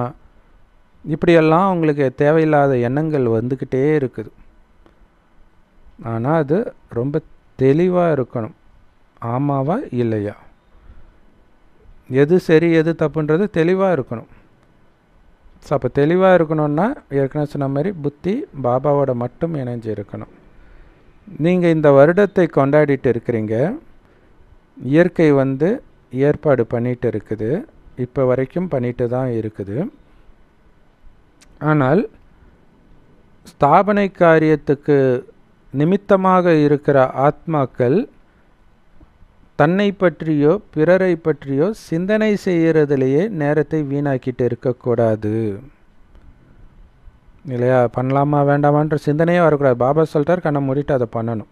இப்படியெல்லாம் அவங்களுக்கு தேவையில்லாத எண்ணங்கள் வந்துக்கிட்டே இருக்குது ஆனால் அது ரொம்ப தெளிவாக இருக்கணும் ஆமாவா இல்லையா எது சரி எது தப்புன்றது தெளிவாக இருக்கணும் ஸோ அப்போ தெளிவாக இருக்கணும்னா ஏற்கனவே சொன்ன மாதிரி புத்தி பாபாவோட மட்டும் இணைஞ்சு இருக்கணும் நீங்கள் இந்த வருடத்தை கொண்டாடிட்டு இருக்கிறீங்க இயற்கை வந்து ஏற்பாடு பண்ணிட்டு இருக்குது இப்போ வரைக்கும் பண்ணிட்டு தான் இருக்குது ஆனால் ஸ்தாபனை காரியத்துக்கு நிமித்தமாக இருக்கிற ஆத்மாக்கள் தன்னை பற்றியோ பிறரை பற்றியோ சிந்தனை செய்கிறதுலையே நேரத்தை வீணாக்கிட்டு இருக்கக்கூடாது இல்லையா பண்ணலாமா வேண்டாமான்ற சிந்தனையே வரக்கூடாது பாபா சொல்லிட்டார் கண்ணை மூடிட்டு அதை பண்ணணும்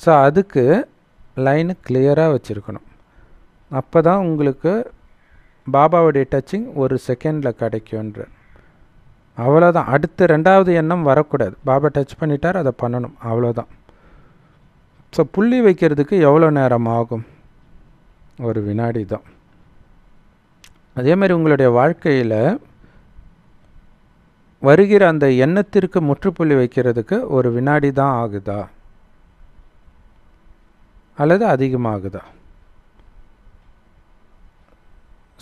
ஸோ அதுக்கு லைனு கிளியராக வச்சுருக்கணும் அப்போ தான் உங்களுக்கு பாபாவுடைய டச்சிங் ஒரு செகண்டில் கிடைக்கும்ன்ற அவ்வளோதான் அடுத்து ரெண்டாவது எண்ணம் வரக்கூடாது பாபா டச் பண்ணிட்டார் அதை பண்ணணும் அவ்வளோதான் ஸோ புள்ளி வைக்கிறதுக்கு எவ்வளோ நேரம் ஆகும் ஒரு வினாடி தான் அதேமாதிரி உங்களுடைய வாழ்க்கையில் வருகிற அந்த எண்ணத்திற்கு முற்றுப்புள்ளி வைக்கிறதுக்கு ஒரு வினாடி தான் ஆகுதா அல்லது அதிகமாகுதா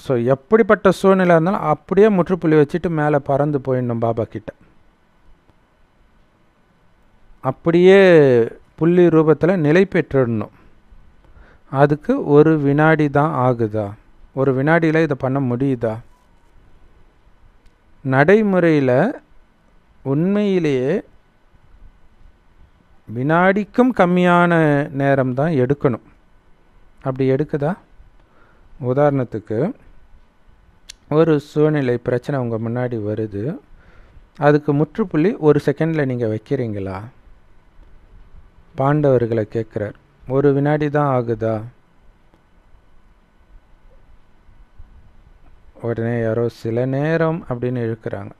ஸோ எப்படிப்பட்ட சூழ்நிலை இருந்தாலும் அப்படியே முற்றுப்புள்ளி வச்சுட்டு மேலே பறந்து போயிடணும் பாபா கிட்ட அப்படியே புள்ளி ரூபத்தில் நிலை பெற்றுடணும் அதுக்கு ஒரு வினாடி தான் ஆகுதா ஒரு வினாடியில் இதை பண்ண முடியுதா நடைமுறையில் உண்மையிலேயே வினாடிக்கும் கம்மியான நேரம் தான் எடுக்கணும் அப்படி எடுக்குதா உதாரணத்துக்கு ஒரு சூழ்நிலை பிரச்சனை உங்கள் முன்னாடி வருது அதுக்கு முற்றுப்புள்ளி ஒரு செகண்டில் நீங்கள் வைக்கிறீங்களா பாண்டவர்களை கேட்குறார் ஒரு வினாடி தான் ஆகுதா உடனே யாரோ சில நேரம் அப்படின்னு இழுக்கிறாங்க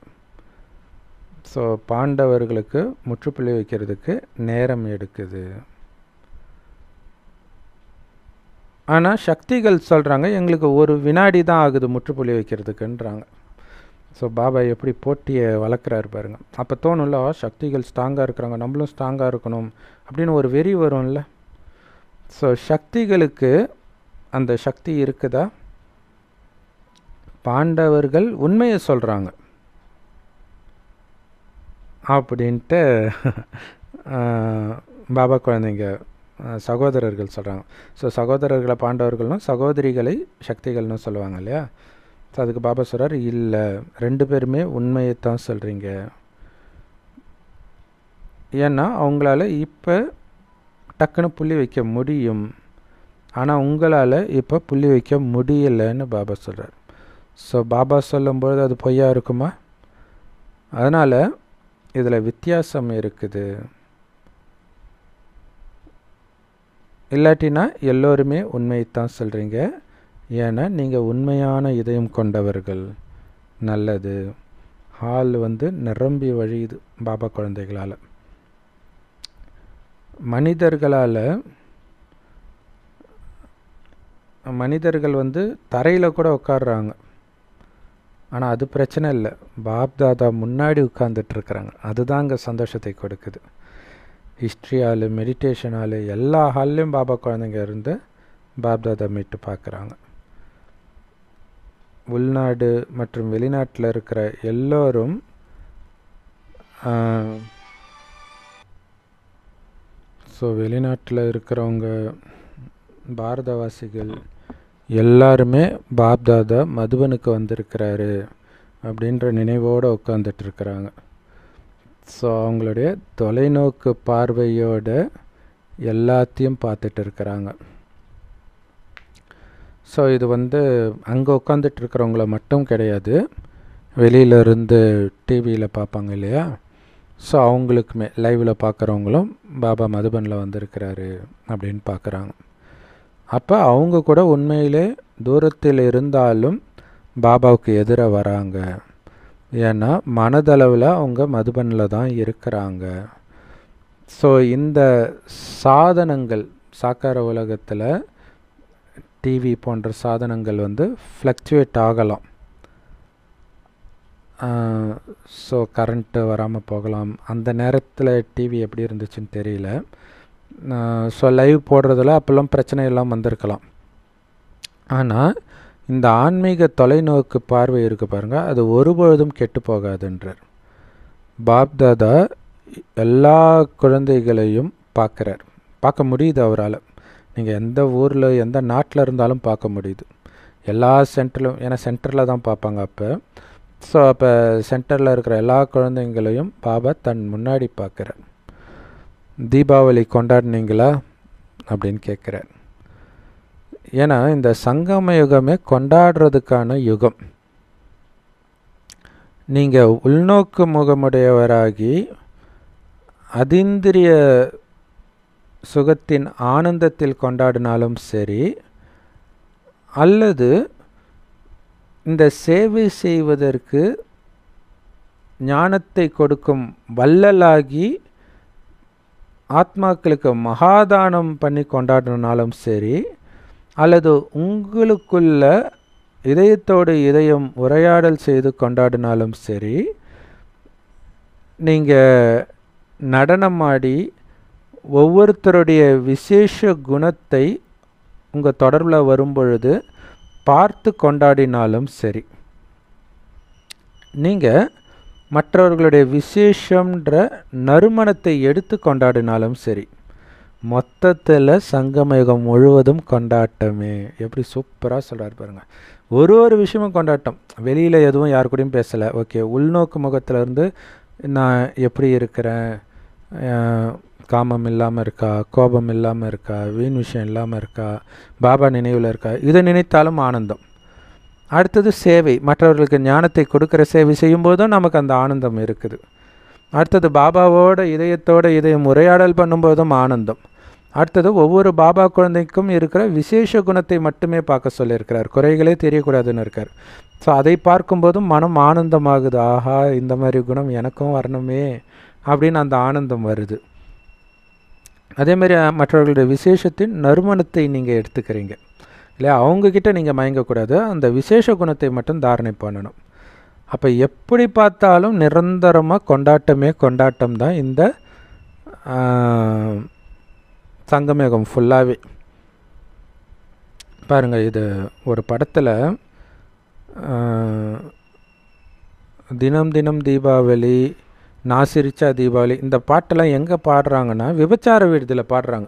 ஸோ பாண்டவர்களுக்கு முற்றுப்புள்ளி வைக்கிறதுக்கு நேரம் எடுக்குது ஆனால் சக்திகள் சொல்கிறாங்க எங்களுக்கு ஒரு வினாடி தான் ஆகுது முற்றுப்புள்ளி வைக்கிறதுக்குன்றாங்க ஸோ பாபா எப்படி போட்டியை வளர்க்குறாரு பாருங்க அப்போ தோணும்ல சக்திகள் ஸ்ட்ராங்காக இருக்கிறாங்க நம்மளும் ஸ்ட்ராங்காக இருக்கணும் அப்படின்னு ஒரு வெறி வரும்ல ஸோ சக்திகளுக்கு அந்த சக்தி இருக்குதா பாண்டவர்கள் உண்மையை சொல்கிறாங்க அப்படின்ட்டு பாபா குழந்தைங்க சகோதரர்கள் சொல்கிறாங்க ஸோ சகோதரர்களை பாண்டவர்களும் சகோதரிகளை சக்திகள்னு சொல்லுவாங்க இல்லையா ஸோ அதுக்கு பாபா சொல்கிறார் இல்லை ரெண்டு பேருமே உண்மையை தான் சொல்கிறீங்க ஏன்னா அவங்களால இப்போ டக்குன்னு புள்ளி வைக்க முடியும் ஆனால் உங்களால் இப்போ புள்ளி வைக்க முடியலைன்னு பாபா சொல்கிறார் ஸோ பாபா சொல்லும்பொழுது அது பொய்யா இருக்குமா அதனால் இதில் வித்தியாசம் இருக்குது இல்லாட்டினா எல்லோருமே உண்மையை தான் சொல்கிறீங்க ஏன்னா நீங்கள் உண்மையான இதயம் கொண்டவர்கள் நல்லது ஹால் வந்து நிரம்பி வழியுது பாபா குழந்தைகளால் மனிதர்களால் மனிதர்கள் வந்து தரையில் கூட உட்காடுறாங்க ஆனால் அது பிரச்சனை இல்லை பாப் தாதா முன்னாடி உட்காந்துட்ருக்குறாங்க அதுதான் அங்கே சந்தோஷத்தை கொடுக்குது ஹிஸ்ட்ரி ஆள் மெடிடேஷன் ஆள் எல்லா ஹால்லையும் பாபா குழந்தைங்க இருந்து பாப் தாதா மீட்டு பார்க்குறாங்க உள்நாடு மற்றும் வெளிநாட்டில் இருக்கிற எல்லோரும் ஸோ வெளிநாட்டில் இருக்கிறவங்க பாரதவாசிகள் எல்லாருமே பாப்தாதா மதுபனுக்கு வந்திருக்கிறாரு அப்படின்ற நினைவோடு உட்காந்துட்ருக்கிறாங்க ஸோ அவங்களுடைய தொலைநோக்கு பார்வையோட எல்லாத்தையும் பார்த்துட்டு இருக்கிறாங்க ஸோ இது வந்து அங்கே உட்காந்துட்டு இருக்கிறவங்கள மட்டும் கிடையாது வெளியில இருந்து டிவியில் பார்ப்பாங்க இல்லையா ஸோ அவங்களுக்குமே லைவில் பார்க்குறவங்களும் பாபா மதுபனில் வந்திருக்கிறாரு அப்படின்னு பார்க்குறாங்க அப்போ அவங்க கூட உண்மையிலே தூரத்தில் இருந்தாலும் பாபாவுக்கு எதிராக வராங்க ஏன்னா மனதளவில் அவங்க மதுபனில் தான் இருக்கிறாங்க ஸோ இந்த சாதனங்கள் சாக்கார உலகத்தில் டிவி போன்ற சாதனங்கள் வந்து ஃப்ளக்சுவேட் ஆகலாம் ஸோ கரண்ட்டு வராமல் போகலாம் அந்த நேரத்தில் டிவி எப்படி இருந்துச்சுன்னு தெரியல ஸோ லைவ் போடுறதுல அப்போல்லாம் பிரச்சனை எல்லாம் வந்திருக்கலாம் ஆனால் இந்த ஆன்மீக தொலைநோக்கு பார்வை இருக்கு பாருங்கள் அது ஒருபொழுதும் கெட்டு போகாதுன்றார் பாப்தாதா எல்லா குழந்தைகளையும் பார்க்குறார் பார்க்க முடியுது அவரால் நீங்கள் எந்த ஊரில் எந்த நாட்டில் இருந்தாலும் பார்க்க முடியுது எல்லா சென்டரிலும் ஏன்னா சென்டரில் தான் பார்ப்பாங்க அப்போ ஸோ அப்போ சென்டரில் இருக்கிற எல்லா குழந்தைங்களையும் பாபா தன் முன்னாடி பார்க்குறார் தீபாவளி கொண்டாடினீங்களா அப்படின்னு கேட்குறார் ஏன்னா இந்த சங்கம யுகமே கொண்டாடுறதுக்கான யுகம் நீங்கள் உள்நோக்கு முகமுடையவராகி அதிந்திரிய சுகத்தின் ஆனந்தத்தில் கொண்டாடினாலும் சரி அல்லது இந்த சேவை செய்வதற்கு ஞானத்தை கொடுக்கும் வள்ளலாகி ஆத்மாக்களுக்கு மகாதானம் பண்ணி கொண்டாடினாலும் சரி அல்லது உங்களுக்குள்ள இதயத்தோடு இதயம் உரையாடல் செய்து கொண்டாடினாலும் சரி நீங்கள் நடனமாடி ஒவ்வொருத்தருடைய விசேஷ குணத்தை உங்கள் தொடர்பில் வரும்பொழுது பார்த்து கொண்டாடினாலும் சரி நீங்கள் மற்றவர்களுடைய விசேஷன்ற நறுமணத்தை எடுத்து கொண்டாடினாலும் சரி மொத்தத்தில் சங்கமயுகம் முழுவதும் கொண்டாட்டமே எப்படி சூப்பராக சொல்கிறார் பாருங்கள் ஒரு ஒரு விஷயமும் கொண்டாட்டம் வெளியில் எதுவும் யார் கூடயும் பேசலை ஓகே உள்நோக்கு முகத்துலேருந்து நான் எப்படி இருக்கிறேன் காமம் இல்லாமல் இருக்கா கோபம் இல்லாமல் இருக்கா வீண் விஷயம் இல்லாமல் இருக்கா பாபா நினைவில் இருக்கா இதை நினைத்தாலும் ஆனந்தம் அடுத்தது சேவை மற்றவர்களுக்கு ஞானத்தை கொடுக்குற சேவை செய்யும் போதும் நமக்கு அந்த ஆனந்தம் இருக்குது அடுத்தது பாபாவோட இதயத்தோட இதயம் உரையாடல் பண்ணும்போதும் ஆனந்தம் அடுத்தது ஒவ்வொரு பாபா குழந்தைக்கும் இருக்கிற விசேஷ குணத்தை மட்டுமே பார்க்க சொல்லியிருக்கிறார் குறைகளே தெரியக்கூடாதுன்னு இருக்கார் ஸோ அதை பார்க்கும்போதும் மனம் ஆனந்தமாகுது ஆஹா இந்த மாதிரி குணம் எனக்கும் வரணுமே அப்படின்னு அந்த ஆனந்தம் வருது மாதிரி மற்றவர்களுடைய விசேஷத்தின் நறுமணத்தை நீங்கள் எடுத்துக்கிறீங்க இல்லை அவங்கக்கிட்ட நீங்கள் மயங்கக்கூடாது அந்த விசேஷ குணத்தை மட்டும் தாரணை பண்ணணும் அப்போ எப்படி பார்த்தாலும் நிரந்தரமாக கொண்டாட்டமே கொண்டாட்டம் தான் இந்த சங்கமேகம் ஃபுல்லாகவே பாருங்கள் இது ஒரு படத்தில் தினம் தினம் தீபாவளி நான் நாசிரிச்சா தீபாவளி இந்த பாட்டெல்லாம் எங்கே பாடுறாங்கன்னா விபச்சார வீடுதில் பாடுறாங்க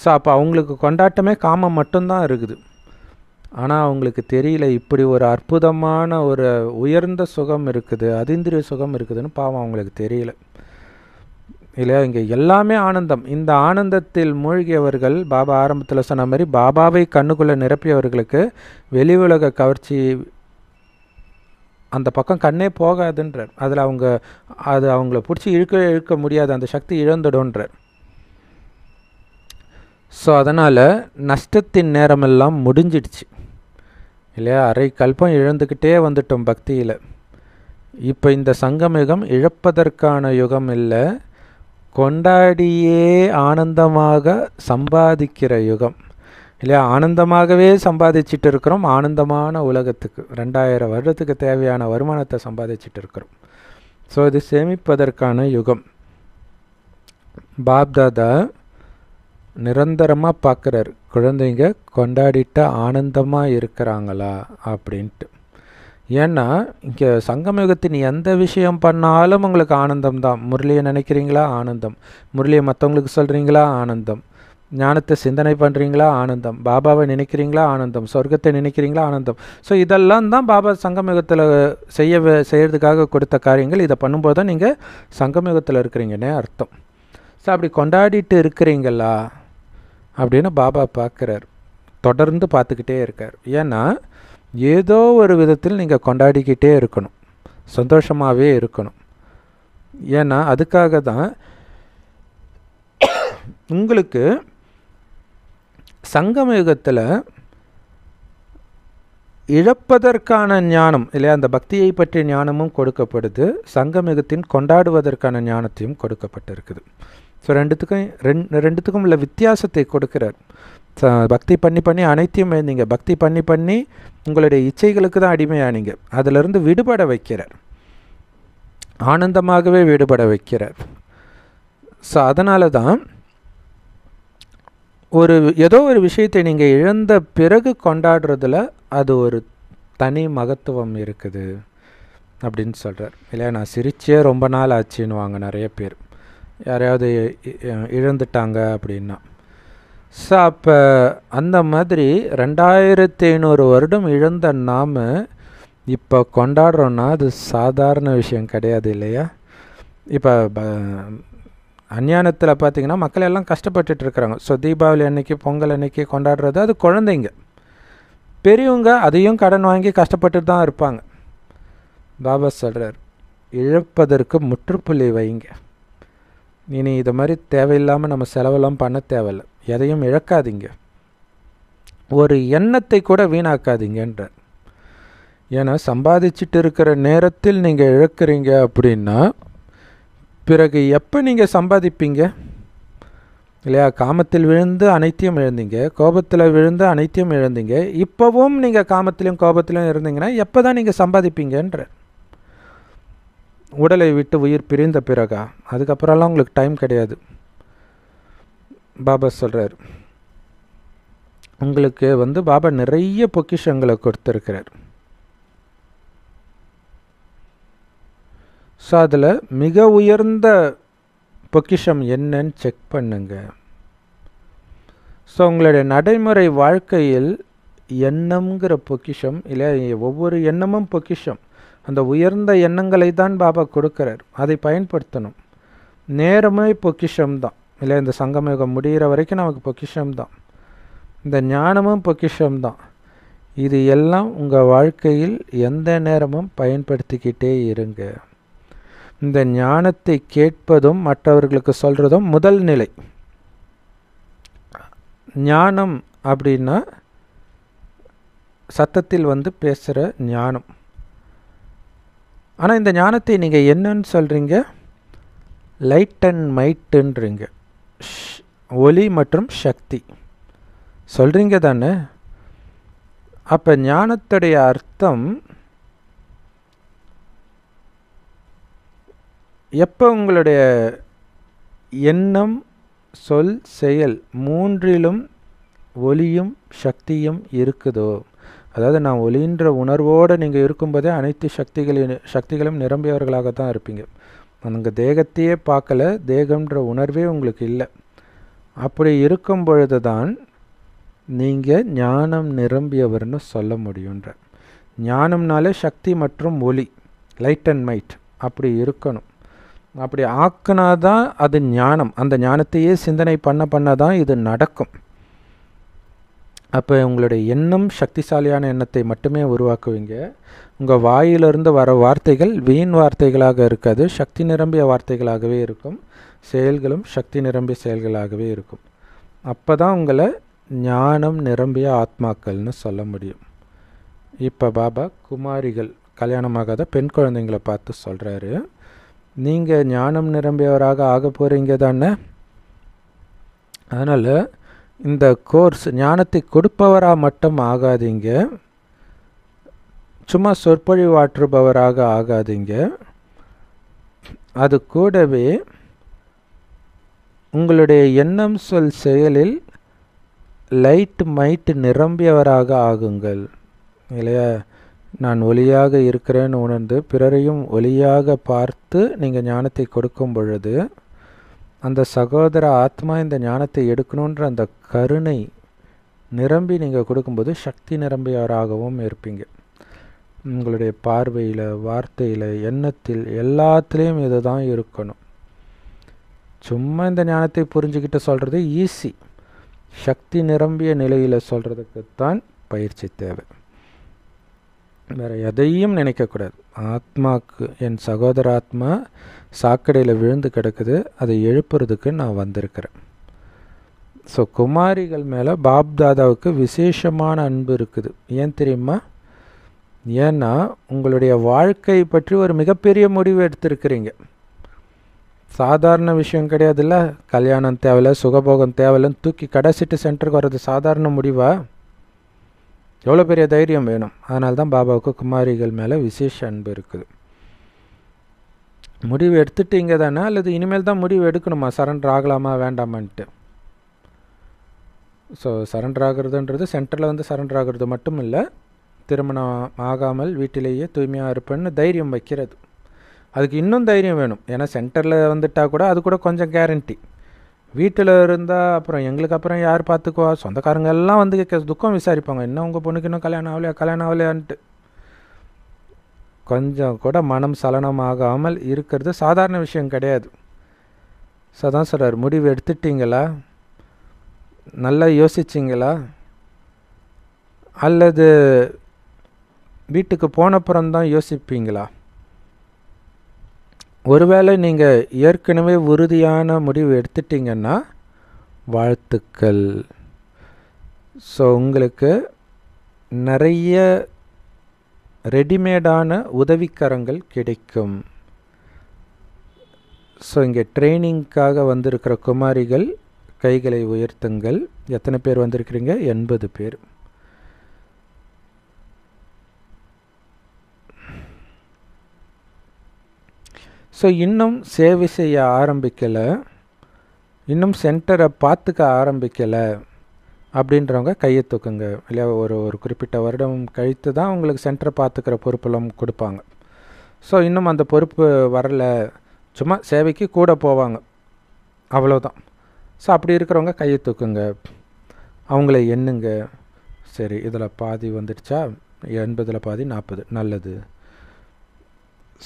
ஸோ அப்போ அவங்களுக்கு கொண்டாட்டமே காமம் மட்டும்தான் இருக்குது ஆனால் அவங்களுக்கு தெரியல இப்படி ஒரு அற்புதமான ஒரு உயர்ந்த சுகம் இருக்குது அதிந்திரிய சுகம் இருக்குதுன்னு பாவம் அவங்களுக்கு தெரியல இல்லையா இங்கே எல்லாமே ஆனந்தம் இந்த ஆனந்தத்தில் மூழ்கியவர்கள் பாபா ஆரம்பத்தில் சொன்ன மாதிரி பாபாவை கண்ணுக்குள்ளே நிரப்பியவர்களுக்கு வெளி உலக கவர்ச்சி அந்த பக்கம் கண்ணே போகாதுன்றார் அதில் அவங்க அது அவங்கள பிடிச்சி இழுக்க இழுக்க முடியாது அந்த சக்தி இழந்துடும்ன்றார் ஸோ அதனால் நஷ்டத்தின் நேரமெல்லாம் முடிஞ்சிடுச்சு இல்லையா அரை கல்பம் இழந்துக்கிட்டே வந்துட்டோம் பக்தியில் இப்போ இந்த சங்கம் யுகம் இழப்பதற்கான யுகம் இல்லை கொண்டாடியே ஆனந்தமாக சம்பாதிக்கிற யுகம் இல்லையா ஆனந்தமாகவே சம்பாதிச்சுட்டு இருக்கிறோம் ஆனந்தமான உலகத்துக்கு ரெண்டாயிரம் வருடத்துக்கு தேவையான வருமானத்தை சம்பாதிச்சுட்டு இருக்கிறோம் ஸோ இது சேமிப்பதற்கான யுகம் பாப்தாதா நிரந்தரமாக பார்க்குறாரு குழந்தைங்க கொண்டாடிட்டு ஆனந்தமாக இருக்கிறாங்களா அப்படின்ட்டு ஏன்னா இங்கே சங்கமயுகத்தின் எந்த விஷயம் பண்ணாலும் உங்களுக்கு ஆனந்தம் தான் முரளியை நினைக்கிறீங்களா ஆனந்தம் முரளியை மற்றவங்களுக்கு சொல்கிறீங்களா ஆனந்தம் ஞானத்தை சிந்தனை பண்ணுறீங்களா ஆனந்தம் பாபாவை நினைக்கிறீங்களா ஆனந்தம் சொர்க்கத்தை நினைக்கிறீங்களா ஆனந்தம் ஸோ இதெல்லாம் தான் பாபா சங்கமயுகத்தில் செய்ய செய்கிறதுக்காக கொடுத்த காரியங்கள் இதை பண்ணும்போது தான் நீங்கள் சங்கமயுகத்தில் இருக்கிறீங்கன்னே அர்த்தம் ஸோ அப்படி கொண்டாடிட்டு இருக்கிறீங்களா அப்படின்னு பாபா பார்க்குறார் தொடர்ந்து பார்த்துக்கிட்டே இருக்கார் ஏன்னா ஏதோ ஒரு விதத்தில் நீங்கள் கொண்டாடிக்கிட்டே இருக்கணும் சந்தோஷமாகவே இருக்கணும் ஏன்னா அதுக்காக தான் உங்களுக்கு சங்கம யுகத்தில் இழப்பதற்கான ஞானம் இல்லையா அந்த பக்தியை பற்றிய ஞானமும் கொடுக்கப்படுது சங்கம் யுகத்தின் கொண்டாடுவதற்கான ஞானத்தையும் கொடுக்கப்பட்டிருக்குது ஸோ ரெண்டுத்துக்கும் ரெண் ரெண்டுத்துக்கும் உள்ள வித்தியாசத்தை கொடுக்கிறார் பக்தி பண்ணி பண்ணி அனைத்தையும் எழுந்தீங்க பக்தி பண்ணி பண்ணி உங்களுடைய இச்சைகளுக்கு தான் அடிமையானீங்க அதிலிருந்து விடுபட வைக்கிறார் ஆனந்தமாகவே விடுபட வைக்கிறார் ஸோ அதனால தான் ஒரு ஏதோ ஒரு விஷயத்தை நீங்கள் இழந்த பிறகு கொண்டாடுறதுல அது ஒரு தனி மகத்துவம் இருக்குது அப்படின்னு சொல்கிறார் இல்லை நான் சிரிச்சே ரொம்ப நாள் ஆச்சுன்னுவாங்க நிறைய பேர் யாரையாவது இழந்துட்டாங்க அப்படின்னா ஸோ அப்போ அந்த மாதிரி ரெண்டாயிரத்தி ஐநூறு வருடம் இழந்த நாம் இப்போ கொண்டாடுறோன்னா அது சாதாரண விஷயம் கிடையாது இல்லையா இப்போ அஞ்ஞானத்தில் பார்த்திங்கன்னா மக்கள் எல்லாம் கஷ்டப்பட்டுட்டு இருக்கிறாங்க ஸோ தீபாவளி அன்னைக்கு பொங்கல் அன்னைக்கு கொண்டாடுறது அது குழந்தைங்க பெரியவங்க அதையும் கடன் வாங்கி கஷ்டப்பட்டு தான் இருப்பாங்க பாபா சொல்கிறார் இழப்பதற்கு முற்றுப்புள்ளி வைங்க இனி இது மாதிரி தேவையில்லாமல் நம்ம செலவெல்லாம் பண்ண தேவையில்லை எதையும் இழக்காதீங்க ஒரு எண்ணத்தை கூட வீணாக்காதீங்கன்றார் ஏன்னா சம்பாதிச்சுட்டு இருக்கிற நேரத்தில் நீங்கள் இழக்கிறீங்க அப்படின்னா பிறகு எப்போ நீங்கள் சம்பாதிப்பீங்க இல்லையா காமத்தில் விழுந்து அனைத்தையும் இழந்தீங்க கோபத்தில் விழுந்து அனைத்தையும் இழந்தீங்க இப்போவும் நீங்கள் காமத்திலையும் கோபத்திலையும் இருந்தீங்கன்னா எப்போ தான் நீங்கள் சம்பாதிப்பீங்கன்ற உடலை விட்டு உயிர் பிரிந்த பிறகா அதுக்கப்புறம்லாம் உங்களுக்கு டைம் கிடையாது பாபா சொல்கிறார் உங்களுக்கு வந்து பாபா நிறைய பொக்கிஷங்களை கொடுத்துருக்கிறார் ஸோ அதில் மிக உயர்ந்த பொக்கிஷம் என்னன்னு செக் பண்ணுங்க ஸோ உங்களுடைய நடைமுறை வாழ்க்கையில் எண்ணம்ங்கிற பொக்கிஷம் இல்லை ஒவ்வொரு எண்ணமும் பொக்கிஷம் அந்த உயர்ந்த எண்ணங்களை தான் பாபா கொடுக்குறார் அதை பயன்படுத்தணும் நேரமே பொக்கிஷம் தான் இல்லை இந்த சங்கமயுகம் முடிகிற வரைக்கும் நமக்கு பொக்கிஷம் தான் இந்த ஞானமும் பொக்கிஷம் தான் இது எல்லாம் உங்கள் வாழ்க்கையில் எந்த நேரமும் பயன்படுத்திக்கிட்டே இருங்க இந்த ஞானத்தை கேட்பதும் மற்றவர்களுக்கு சொல்கிறதும் முதல் நிலை ஞானம் அப்படின்னா சத்தத்தில் வந்து பேசுகிற ஞானம் ஆனால் இந்த ஞானத்தை நீங்கள் என்னன்னு சொல்கிறீங்க லைட் அண்ட் மைட்டுன்றீங்க ஒலி மற்றும் சக்தி சொல்கிறீங்க தானே அப்போ ஞானத்துடைய அர்த்தம் எப்போ உங்களுடைய எண்ணம் சொல் செயல் மூன்றிலும் ஒளியும் சக்தியும் இருக்குதோ அதாவது நான் ஒளின்ற உணர்வோடு நீங்கள் இருக்கும்போதே அனைத்து சக்திகளின் சக்திகளும் நிரம்பியவர்களாக தான் இருப்பீங்க உங்கள் தேகத்தையே பார்க்கல தேகம்ன்ற உணர்வே உங்களுக்கு இல்லை அப்படி இருக்கும் பொழுது தான் நீங்கள் ஞானம் நிரம்பியவர்னு சொல்ல முடியுன்ற ஞானம்னாலே சக்தி மற்றும் ஒளி லைட் அண்ட் மைட் அப்படி இருக்கணும் அப்படி தான் அது ஞானம் அந்த ஞானத்தையே சிந்தனை பண்ண பண்ண தான் இது நடக்கும் அப்போ உங்களுடைய எண்ணம் சக்திசாலியான எண்ணத்தை மட்டுமே உருவாக்குவீங்க உங்கள் வாயிலிருந்து வர வார்த்தைகள் வீண் வார்த்தைகளாக இருக்காது சக்தி நிரம்பிய வார்த்தைகளாகவே இருக்கும் செயல்களும் சக்தி நிரம்பிய செயல்களாகவே இருக்கும் அப்போ தான் உங்களை ஞானம் நிரம்பிய ஆத்மாக்கள்னு சொல்ல முடியும் இப்போ பாபா குமாரிகள் கல்யாணமாகாத பெண் குழந்தைங்களை பார்த்து சொல்கிறாரு நீங்கள் ஞானம் நிரம்பியவராக ஆக போகிறீங்க தானே அதனால் இந்த கோர்ஸ் ஞானத்தை கொடுப்பவராக மட்டும் ஆகாதீங்க சும்மா சொற்பொழிவாற்றுபவராக ஆகாதீங்க அது கூடவே உங்களுடைய எண்ணம் சொல் செயலில் லைட் மைட் நிரம்பியவராக ஆகுங்கள் இல்லையா நான் ஒளியாக இருக்கிறேன்னு உணர்ந்து பிறரையும் ஒளியாக பார்த்து நீங்கள் ஞானத்தை கொடுக்கும் பொழுது அந்த சகோதர ஆத்மா இந்த ஞானத்தை எடுக்கணுன்ற அந்த கருணை நிரம்பி நீங்கள் கொடுக்கும்போது சக்தி நிரம்பியவராகவும் இருப்பீங்க உங்களுடைய பார்வையில் வார்த்தையில் எண்ணத்தில் எல்லாத்துலேயும் இது தான் இருக்கணும் சும்மா இந்த ஞானத்தை புரிஞ்சுக்கிட்டு சொல்கிறது ஈஸி சக்தி நிரம்பிய நிலையில் சொல்கிறதுக்கு தான் பயிற்சி தேவை வேறு எதையும் நினைக்கக்கூடாது ஆத்மாக்கு என் சகோதர ஆத்மா சாக்கடையில் விழுந்து கிடக்குது அதை எழுப்புறதுக்கு நான் வந்திருக்கிறேன் ஸோ குமாரிகள் மேலே பாப் தாதாவுக்கு விசேஷமான அன்பு இருக்குது ஏன் தெரியுமா ஏன்னா உங்களுடைய வாழ்க்கை பற்றி ஒரு மிகப்பெரிய முடிவு எடுத்திருக்கிறீங்க சாதாரண விஷயம் கிடையாதுல்ல கல்யாணம் தேவையில்ல சுகபோகம் தேவையில்லன்னு தூக்கி கடைசிட்டு சென்டருக்கு வர்றது சாதாரண முடிவாக எவ்வளோ பெரிய தைரியம் வேணும் அதனால தான் பாபாவுக்கு குமாரிகள் மேலே விசேஷ அன்பு இருக்குது முடிவு எடுத்துட்டீங்க தானே அல்லது இனிமேல் தான் முடிவு எடுக்கணுமா சரண்டர் ஆகலாமா வேண்டாமான்ட்டு ஸோ சரண்டர் ஆகிறதுன்றது சென்டரில் வந்து சரண்டர் ஆகிறது மட்டும் இல்லை திருமணம் ஆகாமல் வீட்டிலேயே தூய்மையாக இருப்பேன்னு தைரியம் வைக்கிறது அதுக்கு இன்னும் தைரியம் வேணும் ஏன்னா சென்டரில் வந்துட்டால் கூட அது கூட கொஞ்சம் கேரண்டி வீட்டில் இருந்தால் அப்புறம் எங்களுக்கு அப்புறம் யார் பார்த்துக்குவா சொந்தக்காரங்க எல்லாம் வந்து கேட்க துக்கம் விசாரிப்பாங்க இன்னும் உங்கள் பொண்ணுக்கு இன்னும் கல்யாணம் ஆகலையா கல்யாணம் ஆகலையான்ட்டு கொஞ்சம் கூட மனம் சலனமாகாமல் இருக்கிறது சாதாரண விஷயம் கிடையாது சதான் சொல்கிறார் முடிவு எடுத்துட்டிங்களா நல்லா யோசிச்சிங்களா அல்லது வீட்டுக்கு போனப்புறம் தான் யோசிப்பீங்களா ஒருவேளை நீங்கள் ஏற்கனவே உறுதியான முடிவு எடுத்துட்டிங்கன்னா வாழ்த்துக்கள் ஸோ உங்களுக்கு நிறைய ரெடிமேடான உதவிக்கரங்கள் கிடைக்கும் ஸோ இங்கே ட்ரைனிங்க்காக வந்திருக்கிற குமாரிகள் கைகளை உயர்த்துங்கள் எத்தனை பேர் வந்திருக்கிறீங்க எண்பது பேர் ஸோ இன்னும் சேவை செய்ய ஆரம்பிக்கலை இன்னும் சென்டரை பார்த்துக்க ஆரம்பிக்கலை அப்படின்றவங்க கையை தூக்குங்க இல்லையா ஒரு ஒரு குறிப்பிட்ட வருடம் கழித்து தான் உங்களுக்கு சென்டரை பார்த்துக்கிற பொறுப்பெல்லாம் கொடுப்பாங்க ஸோ இன்னும் அந்த பொறுப்பு வரல சும்மா சேவைக்கு கூட போவாங்க அவ்வளோதான் ஸோ அப்படி இருக்கிறவங்க கையை தூக்குங்க அவங்கள எண்ணுங்க சரி இதில் பாதி வந்துடுச்சா எண்பதில் பாதி நாற்பது நல்லது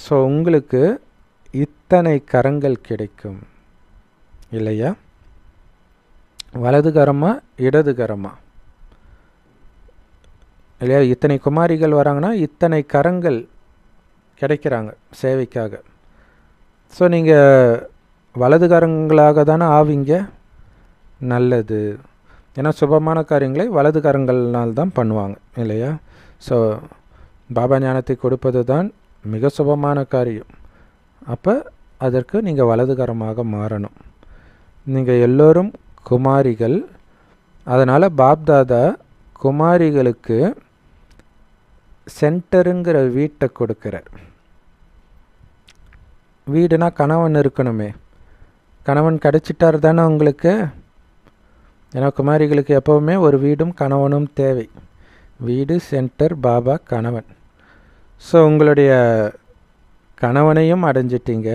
ஸோ உங்களுக்கு இத்தனை கரங்கள் கிடைக்கும் இல்லையா வலதுகரமா இடதுகரமா இல்லையா இத்தனை குமாரிகள் வராங்கன்னா இத்தனை கரங்கள் கிடைக்கிறாங்க சேவைக்காக ஸோ நீங்கள் வலதுகரங்களாக தானே ஆவீங்க நல்லது ஏன்னா சுபமான காரியங்களை வலது தான் பண்ணுவாங்க இல்லையா ஸோ பாபா ஞானத்தை கொடுப்பது தான் மிக சுபமான காரியம் அப்போ அதற்கு நீங்கள் வலதுகரமாக மாறணும் நீங்கள் எல்லோரும் குமாரிகள் அதனால் பாப்தாதா குமாரிகளுக்கு சென்டருங்கிற வீட்டை கொடுக்குறார் வீடுனா கணவன் இருக்கணுமே கணவன் கிடச்சிட்டார் தானே உங்களுக்கு ஏன்னா குமாரிகளுக்கு எப்போவுமே ஒரு வீடும் கணவனும் தேவை வீடு சென்டர் பாபா கணவன் ஸோ உங்களுடைய கணவனையும் அடைஞ்சிட்டிங்க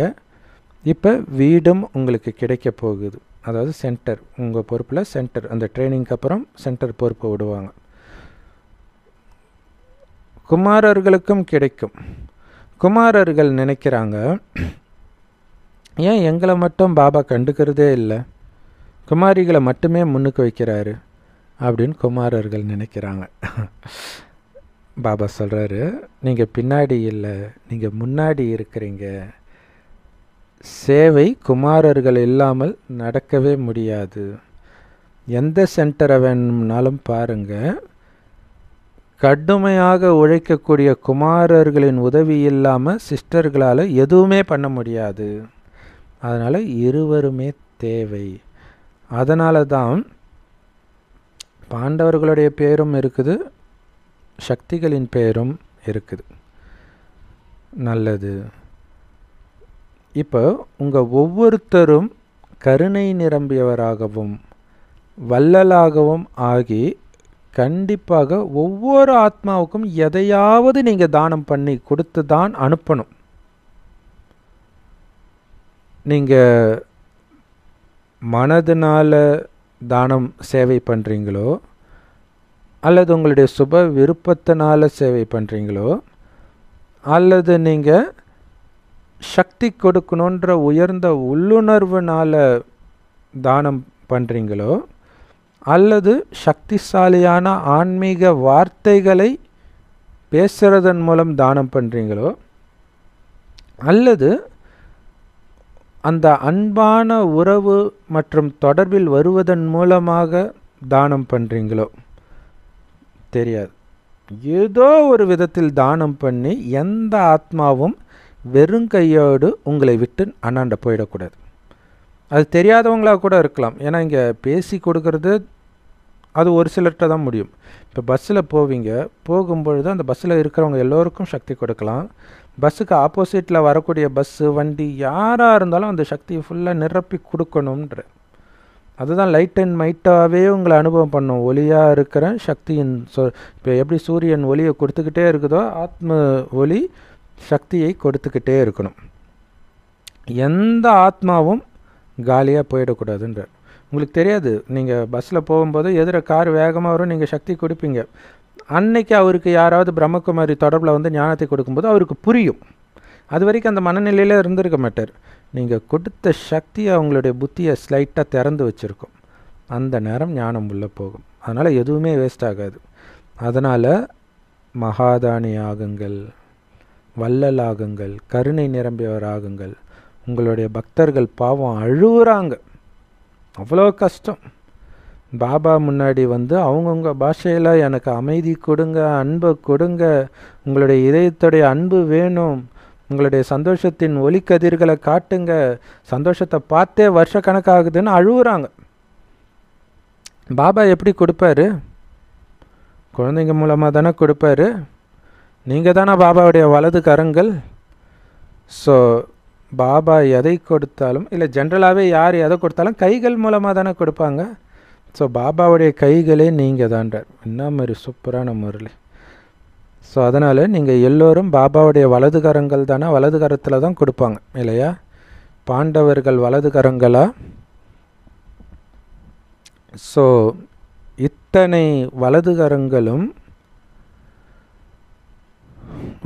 இப்போ வீடும் உங்களுக்கு கிடைக்க போகுது அதாவது சென்டர் உங்கள் பொறுப்பில் சென்டர் அந்த ட்ரைனிங்க்கு அப்புறம் சென்டர் பொறுப்பை விடுவாங்க குமாரர்களுக்கும் கிடைக்கும் குமாரர்கள் நினைக்கிறாங்க ஏன் எங்களை மட்டும் பாபா கண்டுக்கிறதே இல்லை குமாரிகளை மட்டுமே முன்னுக்கு வைக்கிறாரு அப்படின்னு குமாரர்கள் நினைக்கிறாங்க பாபா சொல்கிறாரு நீங்கள் பின்னாடி இல்லை நீங்கள் முன்னாடி இருக்கிறீங்க சேவை குமாரர்கள் இல்லாமல் நடக்கவே முடியாது எந்த சென்டரை வேணும்னாலும் பாருங்கள் கடுமையாக உழைக்கக்கூடிய குமாரர்களின் உதவி இல்லாமல் சிஸ்டர்களால் எதுவுமே பண்ண முடியாது அதனால் இருவருமே தேவை அதனால தான் பாண்டவர்களுடைய பேரும் இருக்குது சக்திகளின் பெயரும் இருக்குது நல்லது இப்போ உங்கள் ஒவ்வொருத்தரும் கருணை நிரம்பியவராகவும் வள்ளலாகவும் ஆகி கண்டிப்பாக ஒவ்வொரு ஆத்மாவுக்கும் எதையாவது நீங்கள் தானம் பண்ணி கொடுத்து தான் அனுப்பணும் நீங்கள் மனதினால தானம் சேவை பண்ணுறீங்களோ அல்லது உங்களுடைய சுப விருப்பத்தினால் சேவை பண்ணுறீங்களோ அல்லது நீங்கள் சக்தி கொடுக்கணுன்ற உயர்ந்த உள்ளுணர்வுனால் தானம் பண்ணுறீங்களோ அல்லது சக்திசாலியான ஆன்மீக வார்த்தைகளை பேசுகிறதன் மூலம் தானம் பண்ணுறீங்களோ அல்லது அந்த அன்பான உறவு மற்றும் தொடர்பில் வருவதன் மூலமாக தானம் பண்ணுறீங்களோ தெரியாது ஏதோ ஒரு விதத்தில் தானம் பண்ணி எந்த ஆத்மாவும் வெறும் கையோடு உங்களை விட்டு அண்ணாண்ட போயிடக்கூடாது அது தெரியாதவங்களாக கூட இருக்கலாம் ஏன்னா இங்கே பேசி கொடுக்கறது அது ஒரு சிலர்கிட்ட தான் முடியும் இப்போ பஸ்ஸில் போவீங்க போகும்பொழுது அந்த பஸ்ஸில் இருக்கிறவங்க எல்லோருக்கும் சக்தி கொடுக்கலாம் பஸ்ஸுக்கு ஆப்போசிட்டில் வரக்கூடிய பஸ்ஸு வண்டி யாராக இருந்தாலும் அந்த சக்தியை ஃபுல்லாக நிரப்பி கொடுக்கணுன்ற அதுதான் லைட் அண்ட் மைட்டாகவே உங்களை அனுபவம் பண்ணும் ஒளியாக இருக்கிற சக்தியின் சொ இப்போ எப்படி சூரியன் ஒளியை கொடுத்துக்கிட்டே இருக்குதோ ஆத்ம ஒளி சக்தியை கொடுத்துக்கிட்டே இருக்கணும் எந்த ஆத்மாவும் காலியாக போயிடக்கூடாதுன்றார் உங்களுக்கு தெரியாது நீங்கள் பஸ்ஸில் போகும்போது எதிர கார் வேகமாக வரும் நீங்கள் சக்தி கொடுப்பீங்க அன்னைக்கு அவருக்கு யாராவது பிரம்மகுமாரி தொடர்பில் வந்து ஞானத்தை கொடுக்கும்போது அவருக்கு புரியும் அது வரைக்கும் அந்த மனநிலையில் இருந்திருக்க மாட்டார் நீங்கள் கொடுத்த சக்தி அவங்களுடைய புத்தியை ஸ்லைட்டாக திறந்து வச்சுருக்கோம் அந்த நேரம் ஞானம் உள்ளே போகும் அதனால் எதுவுமே வேஸ்ட் ஆகாது அதனால் மகாதானி ஆகுங்கள் ஆகுங்கள் கருணை நிரம்பியவர் ஆகுங்கள் உங்களுடைய பக்தர்கள் பாவம் அழுகுறாங்க அவ்வளோ கஷ்டம் பாபா முன்னாடி வந்து அவங்கவுங்க பாஷையில் எனக்கு அமைதி கொடுங்க அன்பை கொடுங்க உங்களுடைய இதயத்துடைய அன்பு வேணும் உங்களுடைய சந்தோஷத்தின் ஒலிக்கதிர்களை காட்டுங்க சந்தோஷத்தை பார்த்தே வருஷ கணக்காகுதுன்னு அழுகுறாங்க பாபா எப்படி கொடுப்பாரு குழந்தைங்க மூலமாக தானே கொடுப்பாரு நீங்கள் தானே பாபாவுடைய வலது கரங்கள் ஸோ பாபா எதை கொடுத்தாலும் இல்லை ஜென்ரலாகவே யார் எதை கொடுத்தாலும் கைகள் மூலமாக தானே கொடுப்பாங்க ஸோ பாபாவுடைய கைகளே நீங்கள் தான்றார் என்ன மாதிரி சூப்பரான முரளி ஸோ அதனால் நீங்கள் எல்லோரும் பாபாவுடைய வலது கரங்கள் தானே வலது கரத்தில் தான் கொடுப்பாங்க இல்லையா பாண்டவர்கள் வலது கரங்களா ஸோ இத்தனை வலது கரங்களும்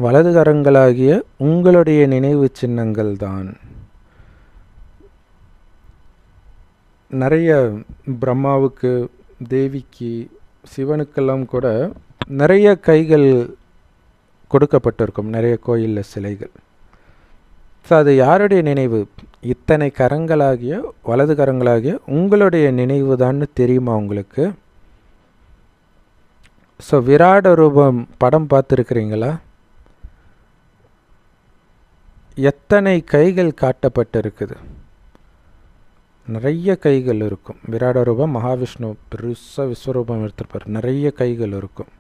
வலது கரங்களாகிய உங்களுடைய நினைவு சின்னங்கள் தான் நிறைய பிரம்மாவுக்கு தேவிக்கு சிவனுக்கெல்லாம் கூட நிறைய கைகள் கொடுக்கப்பட்டிருக்கும் நிறைய கோயிலில் சிலைகள் ஸோ அது யாருடைய நினைவு இத்தனை கரங்களாகிய வலது கரங்களாகிய உங்களுடைய நினைவு தான்னு தெரியுமா உங்களுக்கு ஸோ விராட ரூபம் படம் பார்த்துருக்குறீங்களா எத்தனை கைகள் காட்டப்பட்டிருக்குது நிறைய கைகள் இருக்கும் விராட ரூபம் மகாவிஷ்ணு பெருசாக விஸ்வரூபம் எடுத்திருப்பார் நிறைய கைகள் இருக்கும்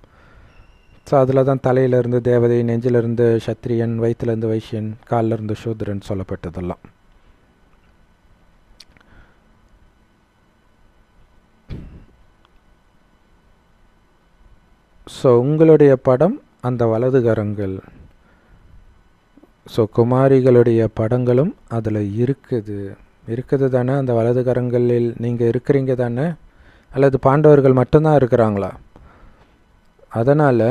ஸோ அதில் தான் தலையிலிருந்து தேவதை நெஞ்சிலிருந்து சத்திரியன் வயிற்றுலேருந்து வைசியன் காலிலிருந்து சூத்ரன் சொல்லப்பட்டதெல்லாம் ஸோ உங்களுடைய படம் அந்த கரங்கள் ஸோ குமாரிகளுடைய படங்களும் அதில் இருக்குது இருக்குது தானே அந்த கரங்களில் நீங்கள் இருக்கிறீங்க தானே அல்லது பாண்டவர்கள் மட்டும்தான் இருக்கிறாங்களா அதனால்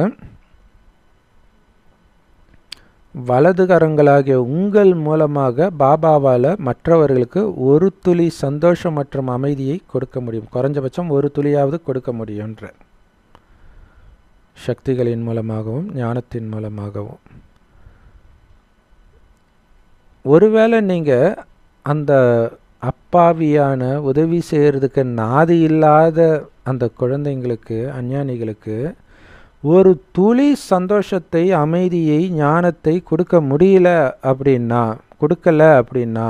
வலதுகரங்களாகிய உங்கள் மூலமாக பாபாவால் மற்றவர்களுக்கு ஒரு துளி சந்தோஷம் மற்றும் அமைதியை கொடுக்க முடியும் குறைஞ்சபட்சம் ஒரு துளியாவது கொடுக்க முடியுன்ற சக்திகளின் மூலமாகவும் ஞானத்தின் மூலமாகவும் ஒருவேளை நீங்கள் அந்த அப்பாவியான உதவி செய்கிறதுக்கு நாதி இல்லாத அந்த குழந்தைங்களுக்கு அஞ்ஞானிகளுக்கு ஒரு துளி சந்தோஷத்தை அமைதியை ஞானத்தை கொடுக்க முடியல அப்படின்னா கொடுக்கல அப்படின்னா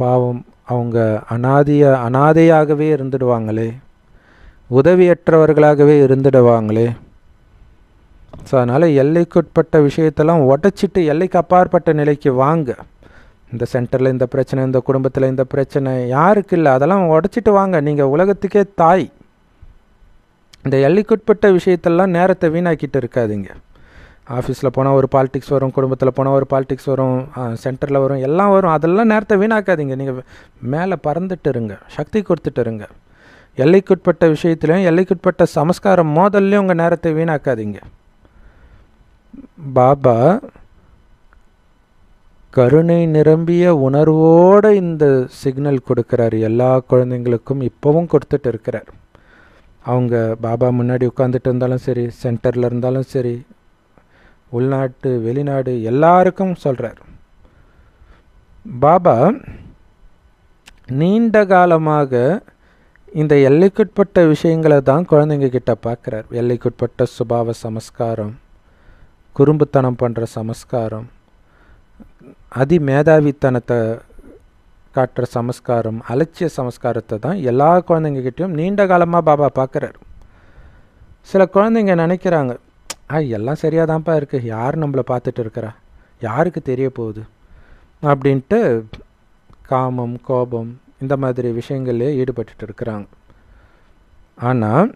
பாவம் அவங்க அனாதிய அனாதையாகவே இருந்துடுவாங்களே உதவியற்றவர்களாகவே இருந்துடுவாங்களே ஸோ அதனால் எல்லைக்குட்பட்ட விஷயத்தெல்லாம் உடச்சிட்டு எல்லைக்கு அப்பாற்பட்ட நிலைக்கு வாங்க இந்த சென்டரில் இந்த பிரச்சனை இந்த குடும்பத்தில் இந்த பிரச்சனை யாருக்கு இல்லை அதெல்லாம் உடச்சிட்டு வாங்க நீங்கள் உலகத்துக்கே தாய் இந்த எல்லைக்குட்பட்ட விஷயத்தெல்லாம் நேரத்தை வீணாக்கிட்டு இருக்காதுங்க ஆஃபீஸில் போனால் ஒரு பாலிடிக்ஸ் வரும் குடும்பத்தில் போனால் ஒரு பாலிடிக்ஸ் வரும் சென்டரில் வரும் எல்லாம் வரும் அதெல்லாம் நேரத்தை வீணாக்காதீங்க நீங்கள் மேலே பறந்துட்டு இருங்க சக்தி கொடுத்துட்டு இருங்க எல்லைக்குட்பட்ட விஷயத்துலையும் எல்லைக்குட்பட்ட சமஸ்காரம் மோதல்லையும் உங்கள் நேரத்தை வீணாக்காதீங்க பாபா கருணை நிரம்பிய உணர்வோடு இந்த சிக்னல் கொடுக்குறாரு எல்லா குழந்தைங்களுக்கும் இப்போவும் கொடுத்துட்டு இருக்கிறார் அவங்க பாபா முன்னாடி உட்காந்துட்டு இருந்தாலும் சரி சென்டரில் இருந்தாலும் சரி உள்நாட்டு வெளிநாடு எல்லாருக்கும் சொல்கிறார் பாபா நீண்ட காலமாக இந்த எல்லைக்குட்பட்ட விஷயங்களை தான் குழந்தைங்க கிட்ட பார்க்குறார் எல்லைக்குட்பட்ட சுபாவ சமஸ்காரம் குறும்புத்தனம் பண்ணுற சமஸ்காரம் அதிமேதாவித்தனத்தை காட்டுற சமஸ்காரம் அலட்சிய சமஸ்காரத்தை தான் எல்லா குழந்தைங்கக்கிட்டையும் நீண்ட காலமாக பாபா பார்க்குறாரு சில குழந்தைங்க நினைக்கிறாங்க ஆ எல்லாம் சரியாக தான்ப்பா இருக்குது யார் நம்மளை பார்த்துட்டு இருக்கிறா யாருக்கு தெரிய போகுது அப்படின்ட்டு காமம் கோபம் இந்த மாதிரி விஷயங்கள்லேயே ஈடுபட்டு இருக்கிறாங்க ஆனால்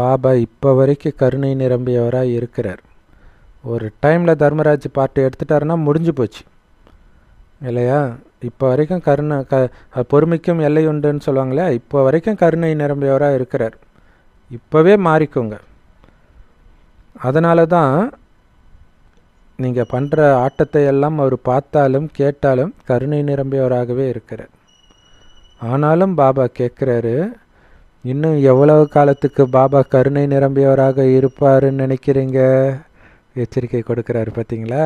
பாபா இப்போ வரைக்கும் கருணை நிரம்பியவராக இருக்கிறார் ஒரு டைமில் தர்மராஜ் பார்ட்டி எடுத்துட்டாருன்னா முடிஞ்சு போச்சு இல்லையா இப்போ வரைக்கும் கருணை க பொறுமைக்கும் எல்லை உண்டுன்னு சொல்லுவாங்களே இப்போ வரைக்கும் கருணை நிரம்பியவராக இருக்கிறார் இப்போவே மாறிக்கோங்க அதனால தான் நீங்கள் பண்ணுற ஆட்டத்தை எல்லாம் அவர் பார்த்தாலும் கேட்டாலும் கருணை நிரம்பியவராகவே இருக்கிறார் ஆனாலும் பாபா கேட்குறாரு இன்னும் எவ்வளவு காலத்துக்கு பாபா கருணை நிரம்பியவராக இருப்பாருன்னு நினைக்கிறீங்க எச்சரிக்கை கொடுக்குறாரு பார்த்தீங்களா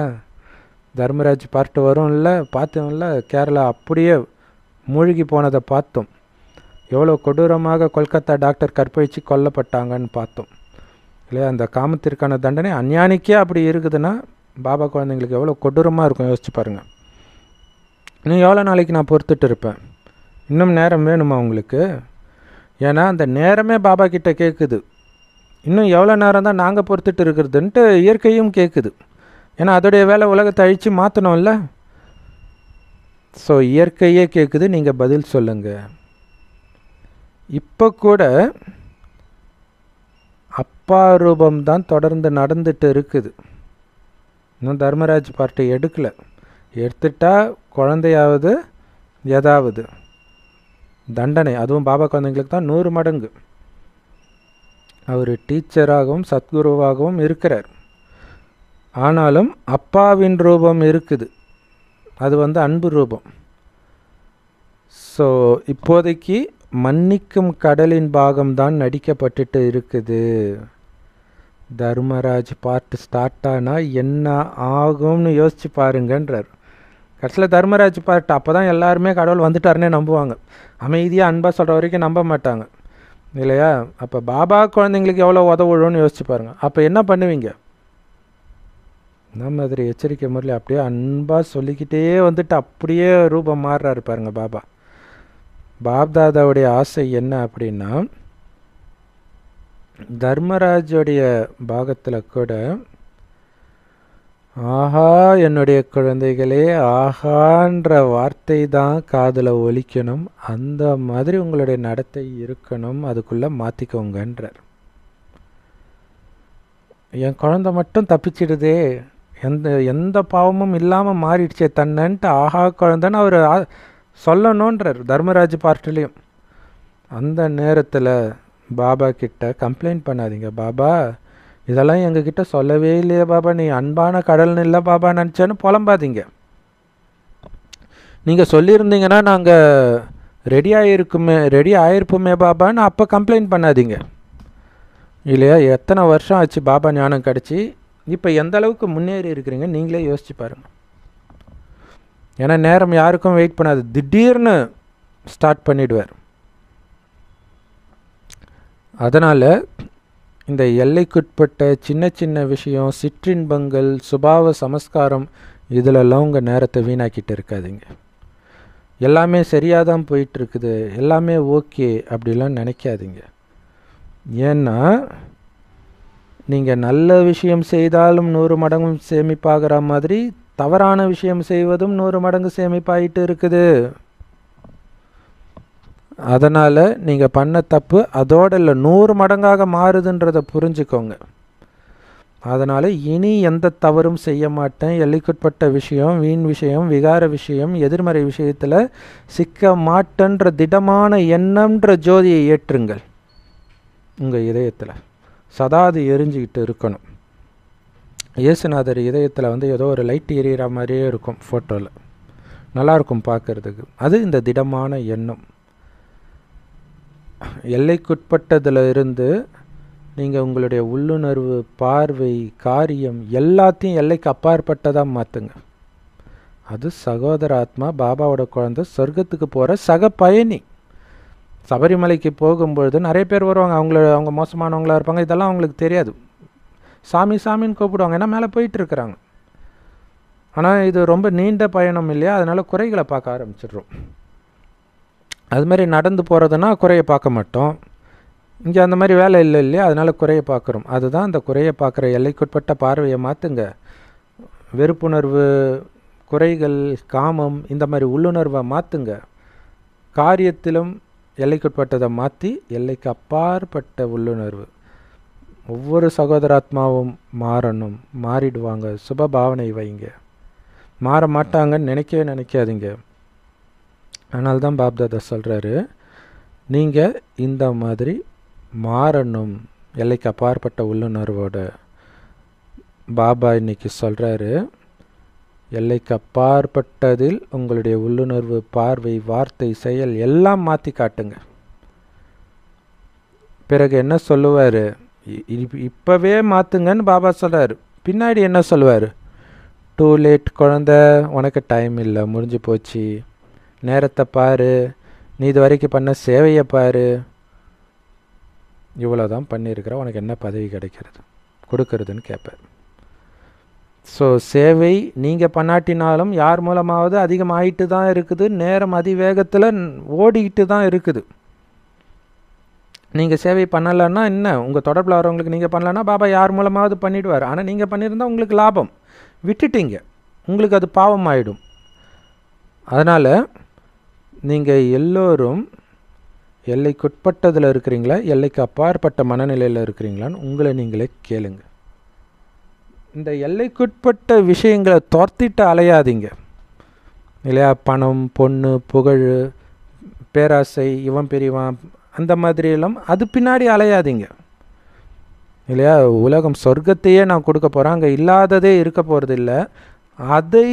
தர்மராஜ் பார்ட் வரும்ல பார்த்தோம்ல கேரளா அப்படியே மூழ்கி போனதை பார்த்தோம் எவ்வளோ கொடூரமாக கொல்கத்தா டாக்டர் கற்பழித்து கொல்லப்பட்டாங்கன்னு பார்த்தோம் இல்லையா அந்த காமத்திற்கான தண்டனை அஞ்ஞானிக்கே அப்படி இருக்குதுன்னா பாபா குழந்தைங்களுக்கு எவ்வளோ கொடூரமாக இருக்கும் யோசிச்சு பாருங்கள் இன்னும் எவ்வளோ நாளைக்கு நான் பொறுத்துட்டு இருப்பேன் இன்னும் நேரம் வேணுமா உங்களுக்கு ஏன்னா அந்த நேரமே பாபா கிட்டே கேட்குது இன்னும் எவ்வளோ நேரம் தான் நாங்கள் பொறுத்துட்டு இருக்கிறதுன்ட்டு இயற்கையும் கேட்குது ஏன்னா அதோடைய வேலை உலகத்தை அழித்து மாற்றணும்ல ஸோ இயற்கையே கேட்குது நீங்கள் பதில் சொல்லுங்கள் இப்போ கூட அப்பா ரூபம்தான் தான் தொடர்ந்து நடந்துட்டு இருக்குது இன்னும் தர்மராஜ் பார்ட்டி எடுக்கலை எடுத்துட்டா குழந்தையாவது ஏதாவது தண்டனை அதுவும் பாபா குழந்தைங்களுக்கு தான் நூறு மடங்கு அவர் டீச்சராகவும் சத்குருவாகவும் இருக்கிறார் ஆனாலும் அப்பாவின் ரூபம் இருக்குது அது வந்து அன்பு ரூபம் ஸோ இப்போதைக்கு மன்னிக்கும் கடலின் பாகம்தான் நடிக்கப்பட்டுட்டு இருக்குது தர்மராஜ் பார்ட்டு ஸ்டார்ட் ஆனால் என்ன ஆகும்னு யோசிச்சு பாருங்கன்றார் கடைசியில் தர்மராஜ் பார்ட் அப்போ தான் எல்லாருமே கடவுள் வந்துட்டாருன்னே நம்புவாங்க அமைதியாக அன்பாக சொல்கிற வரைக்கும் நம்ப மாட்டாங்க இல்லையா அப்போ பாபா குழந்தைங்களுக்கு எவ்வளோ உதவுழுன்னு யோசிச்சு பாருங்கள் அப்போ என்ன பண்ணுவீங்க நம்ம அதில் எச்சரிக்கை முறையில் அப்படியே அன்பாக சொல்லிக்கிட்டே வந்துட்டு அப்படியே ரூபம் மாறுறா இருப்பாருங்க பாபா பாப்தாதாவுடைய ஆசை என்ன அப்படின்னா தர்மராஜுடைய பாகத்தில் கூட ஆஹா என்னுடைய குழந்தைகளே ஆஹான்ற வார்த்தை தான் காதில் ஒலிக்கணும் அந்த மாதிரி உங்களுடைய நடத்தை இருக்கணும் அதுக்குள்ளே மாற்றிக்கோங்கன்றார் என் குழந்தை மட்டும் தப்பிச்சிடுதே எந்த எந்த பாவமும் இல்லாமல் மாறிடுச்சே தன்னன்ட்டு ஆஹா குழந்தைன்னு அவர் சொல்லணுன்றார் தர்மராஜ் பார்ட்டிலையும் அந்த நேரத்தில் பாபா கிட்ட கம்ப்ளைண்ட் பண்ணாதீங்க பாபா இதெல்லாம் எங்ககிட்ட சொல்லவே இல்லையே பாபா நீ அன்பான கடல்னு இல்லை பாபா நினச்சேன்னு புலம்பாதீங்க நீங்கள் சொல்லியிருந்தீங்கன்னா நாங்கள் ரெடி ஆகிருக்குமே ரெடி ஆகிருப்போமே பாபான்னு அப்போ கம்ப்ளைண்ட் பண்ணாதீங்க இல்லையா எத்தனை வருஷம் ஆச்சு பாபா ஞானம் கிடச்சி இப்போ எந்த அளவுக்கு முன்னேறி இருக்கிறீங்க நீங்களே யோசிச்சு பாருங்கள் ஏன்னா நேரம் யாருக்கும் வெயிட் பண்ணாது திடீர்னு ஸ்டார்ட் பண்ணிடுவார் அதனால் இந்த எல்லைக்குட்பட்ட சின்ன சின்ன விஷயம் சிற்றின்பங்கள் சுபாவ சமஸ்காரம் இதிலெல்லாம் உங்கள் நேரத்தை வீணாக்கிட்டு இருக்காதிங்க எல்லாமே சரியாக தான் போயிட்டுருக்குது எல்லாமே ஓகே அப்படிலாம் நினைக்காதீங்க ஏன்னா நீங்கள் நல்ல விஷயம் செய்தாலும் நூறு மடங்கும் சேமிப்பாகிற மாதிரி தவறான விஷயம் செய்வதும் நூறு மடங்கு சேமிப்பாயிட்டு இருக்குது அதனால் நீங்கள் பண்ண தப்பு அதோட இல்லை நூறு மடங்காக மாறுதுன்றதை புரிஞ்சுக்கோங்க அதனால் இனி எந்த தவறும் செய்ய மாட்டேன் எல்லைக்குட்பட்ட விஷயம் வீண் விஷயம் விகார விஷயம் எதிர்மறை விஷயத்தில் சிக்க மாட்டேன்ற திடமான எண்ணம்ன்ற ஜோதியை ஏற்றுங்கள் உங்கள் இதயத்தில் சதா அது எரிஞ்சிக்கிட்டு இருக்கணும் இயேசுநாதர் இதயத்தில் வந்து ஏதோ ஒரு லைட் எரியிற மாதிரியே இருக்கும் ஃபோட்டோவில் நல்லாயிருக்கும் பார்க்குறதுக்கு அது இந்த திடமான எண்ணம் எல்லைக்குட்பட்டதில் இருந்து நீங்கள் உங்களுடைய உள்ளுணர்வு பார்வை காரியம் எல்லாத்தையும் எல்லைக்கு அப்பாற்பட்டதாக மாற்றுங்க அது சகோதர ஆத்மா பாபாவோட குழந்தை சொர்க்கத்துக்கு போகிற சக பயணி சபரிமலைக்கு போகும்பொழுது நிறைய பேர் வருவாங்க அவங்கள அவங்க மோசமானவங்களாக இருப்பாங்க இதெல்லாம் அவங்களுக்கு தெரியாது சாமி சாமின்னு கூப்பிடுவாங்க ஏன்னா மேலே போயிட்டுருக்குறாங்க ஆனால் இது ரொம்ப நீண்ட பயணம் இல்லையா அதனால் குறைகளை பார்க்க ஆரம்பிச்சிடுறோம் அது மாதிரி நடந்து போகிறதுனா குறையை பார்க்க மாட்டோம் இங்கே அந்த மாதிரி வேலை இல்லை இல்லையா அதனால் குறையை பார்க்குறோம் அதுதான் அந்த குறையை பார்க்குற எல்லைக்குட்பட்ட பார்வையை மாற்றுங்க வெறுப்புணர்வு குறைகள் காமம் இந்த மாதிரி உள்ளுணர்வை மாற்றுங்க காரியத்திலும் எல்லைக்குட்பட்டதை மாற்றி எல்லைக்கு அப்பாற்பட்ட உள்ளுணர்வு ஒவ்வொரு சகோதராத்மாவும் மாறணும் மாறிடுவாங்க சுப பாவனை வைங்க மாற மாட்டாங்கன்னு நினைக்கவே நினைக்காதீங்க அதனால்தான் பாப்தாதா சொல்கிறாரு நீங்கள் இந்த மாதிரி மாறணும் எல்லைக்கு அப்பாற்பட்ட உள்ளுணர்வோட பாபா இன்னைக்கு சொல்கிறாரு எல்லைக்கு அப்பாற்பட்டதில் உங்களுடைய உள்ளுணர்வு பார்வை வார்த்தை செயல் எல்லாம் மாற்றி காட்டுங்க பிறகு என்ன சொல்லுவார் இப்போவே மாற்றுங்கன்னு பாபா சொல்கிறார் பின்னாடி என்ன சொல்லுவார் டூ லேட் குழந்த உனக்கு டைம் இல்லை முடிஞ்சு போச்சு நேரத்தை பாரு நீ இது வரைக்கும் பண்ண சேவையை பாரு இவ்வளோ தான் பண்ணியிருக்கிற உனக்கு என்ன பதவி கிடைக்கிறது கொடுக்கறதுன்னு கேட்பார் ஸோ சேவை நீங்கள் பண்ணாட்டினாலும் யார் மூலமாவது அதிகமாகிட்டு தான் இருக்குது நேரம் அதிவேகத்தில் ஓடிக்கிட்டு தான் இருக்குது நீங்கள் சேவை பண்ணலைன்னா என்ன உங்கள் தொடர்பில் வரவங்களுக்கு நீங்கள் பண்ணலன்னா பாபா யார் மூலமாவது பண்ணிவிடுவார் ஆனால் நீங்கள் பண்ணியிருந்தால் உங்களுக்கு லாபம் விட்டுட்டீங்க உங்களுக்கு அது பாவம் ஆகிடும் அதனால் நீங்கள் எல்லோரும் எல்லைக்குட்பட்டதில் இருக்கிறீங்களா எல்லைக்கு அப்பாற்பட்ட மனநிலையில் இருக்கிறீங்களான்னு உங்களை நீங்களே கேளுங்கள் இந்த எல்லைக்குட்பட்ட விஷயங்களை துரத்திட்டு அலையாதீங்க இல்லையா பணம் பொண்ணு புகழ் பேராசை இவன் பெரியவான் அந்த மாதிரியெல்லாம் அது பின்னாடி அலையாதீங்க இல்லையா உலகம் சொர்க்கத்தையே நான் கொடுக்க போகிறேன் அங்கே இல்லாததே இருக்க போகிறது இல்லை அதை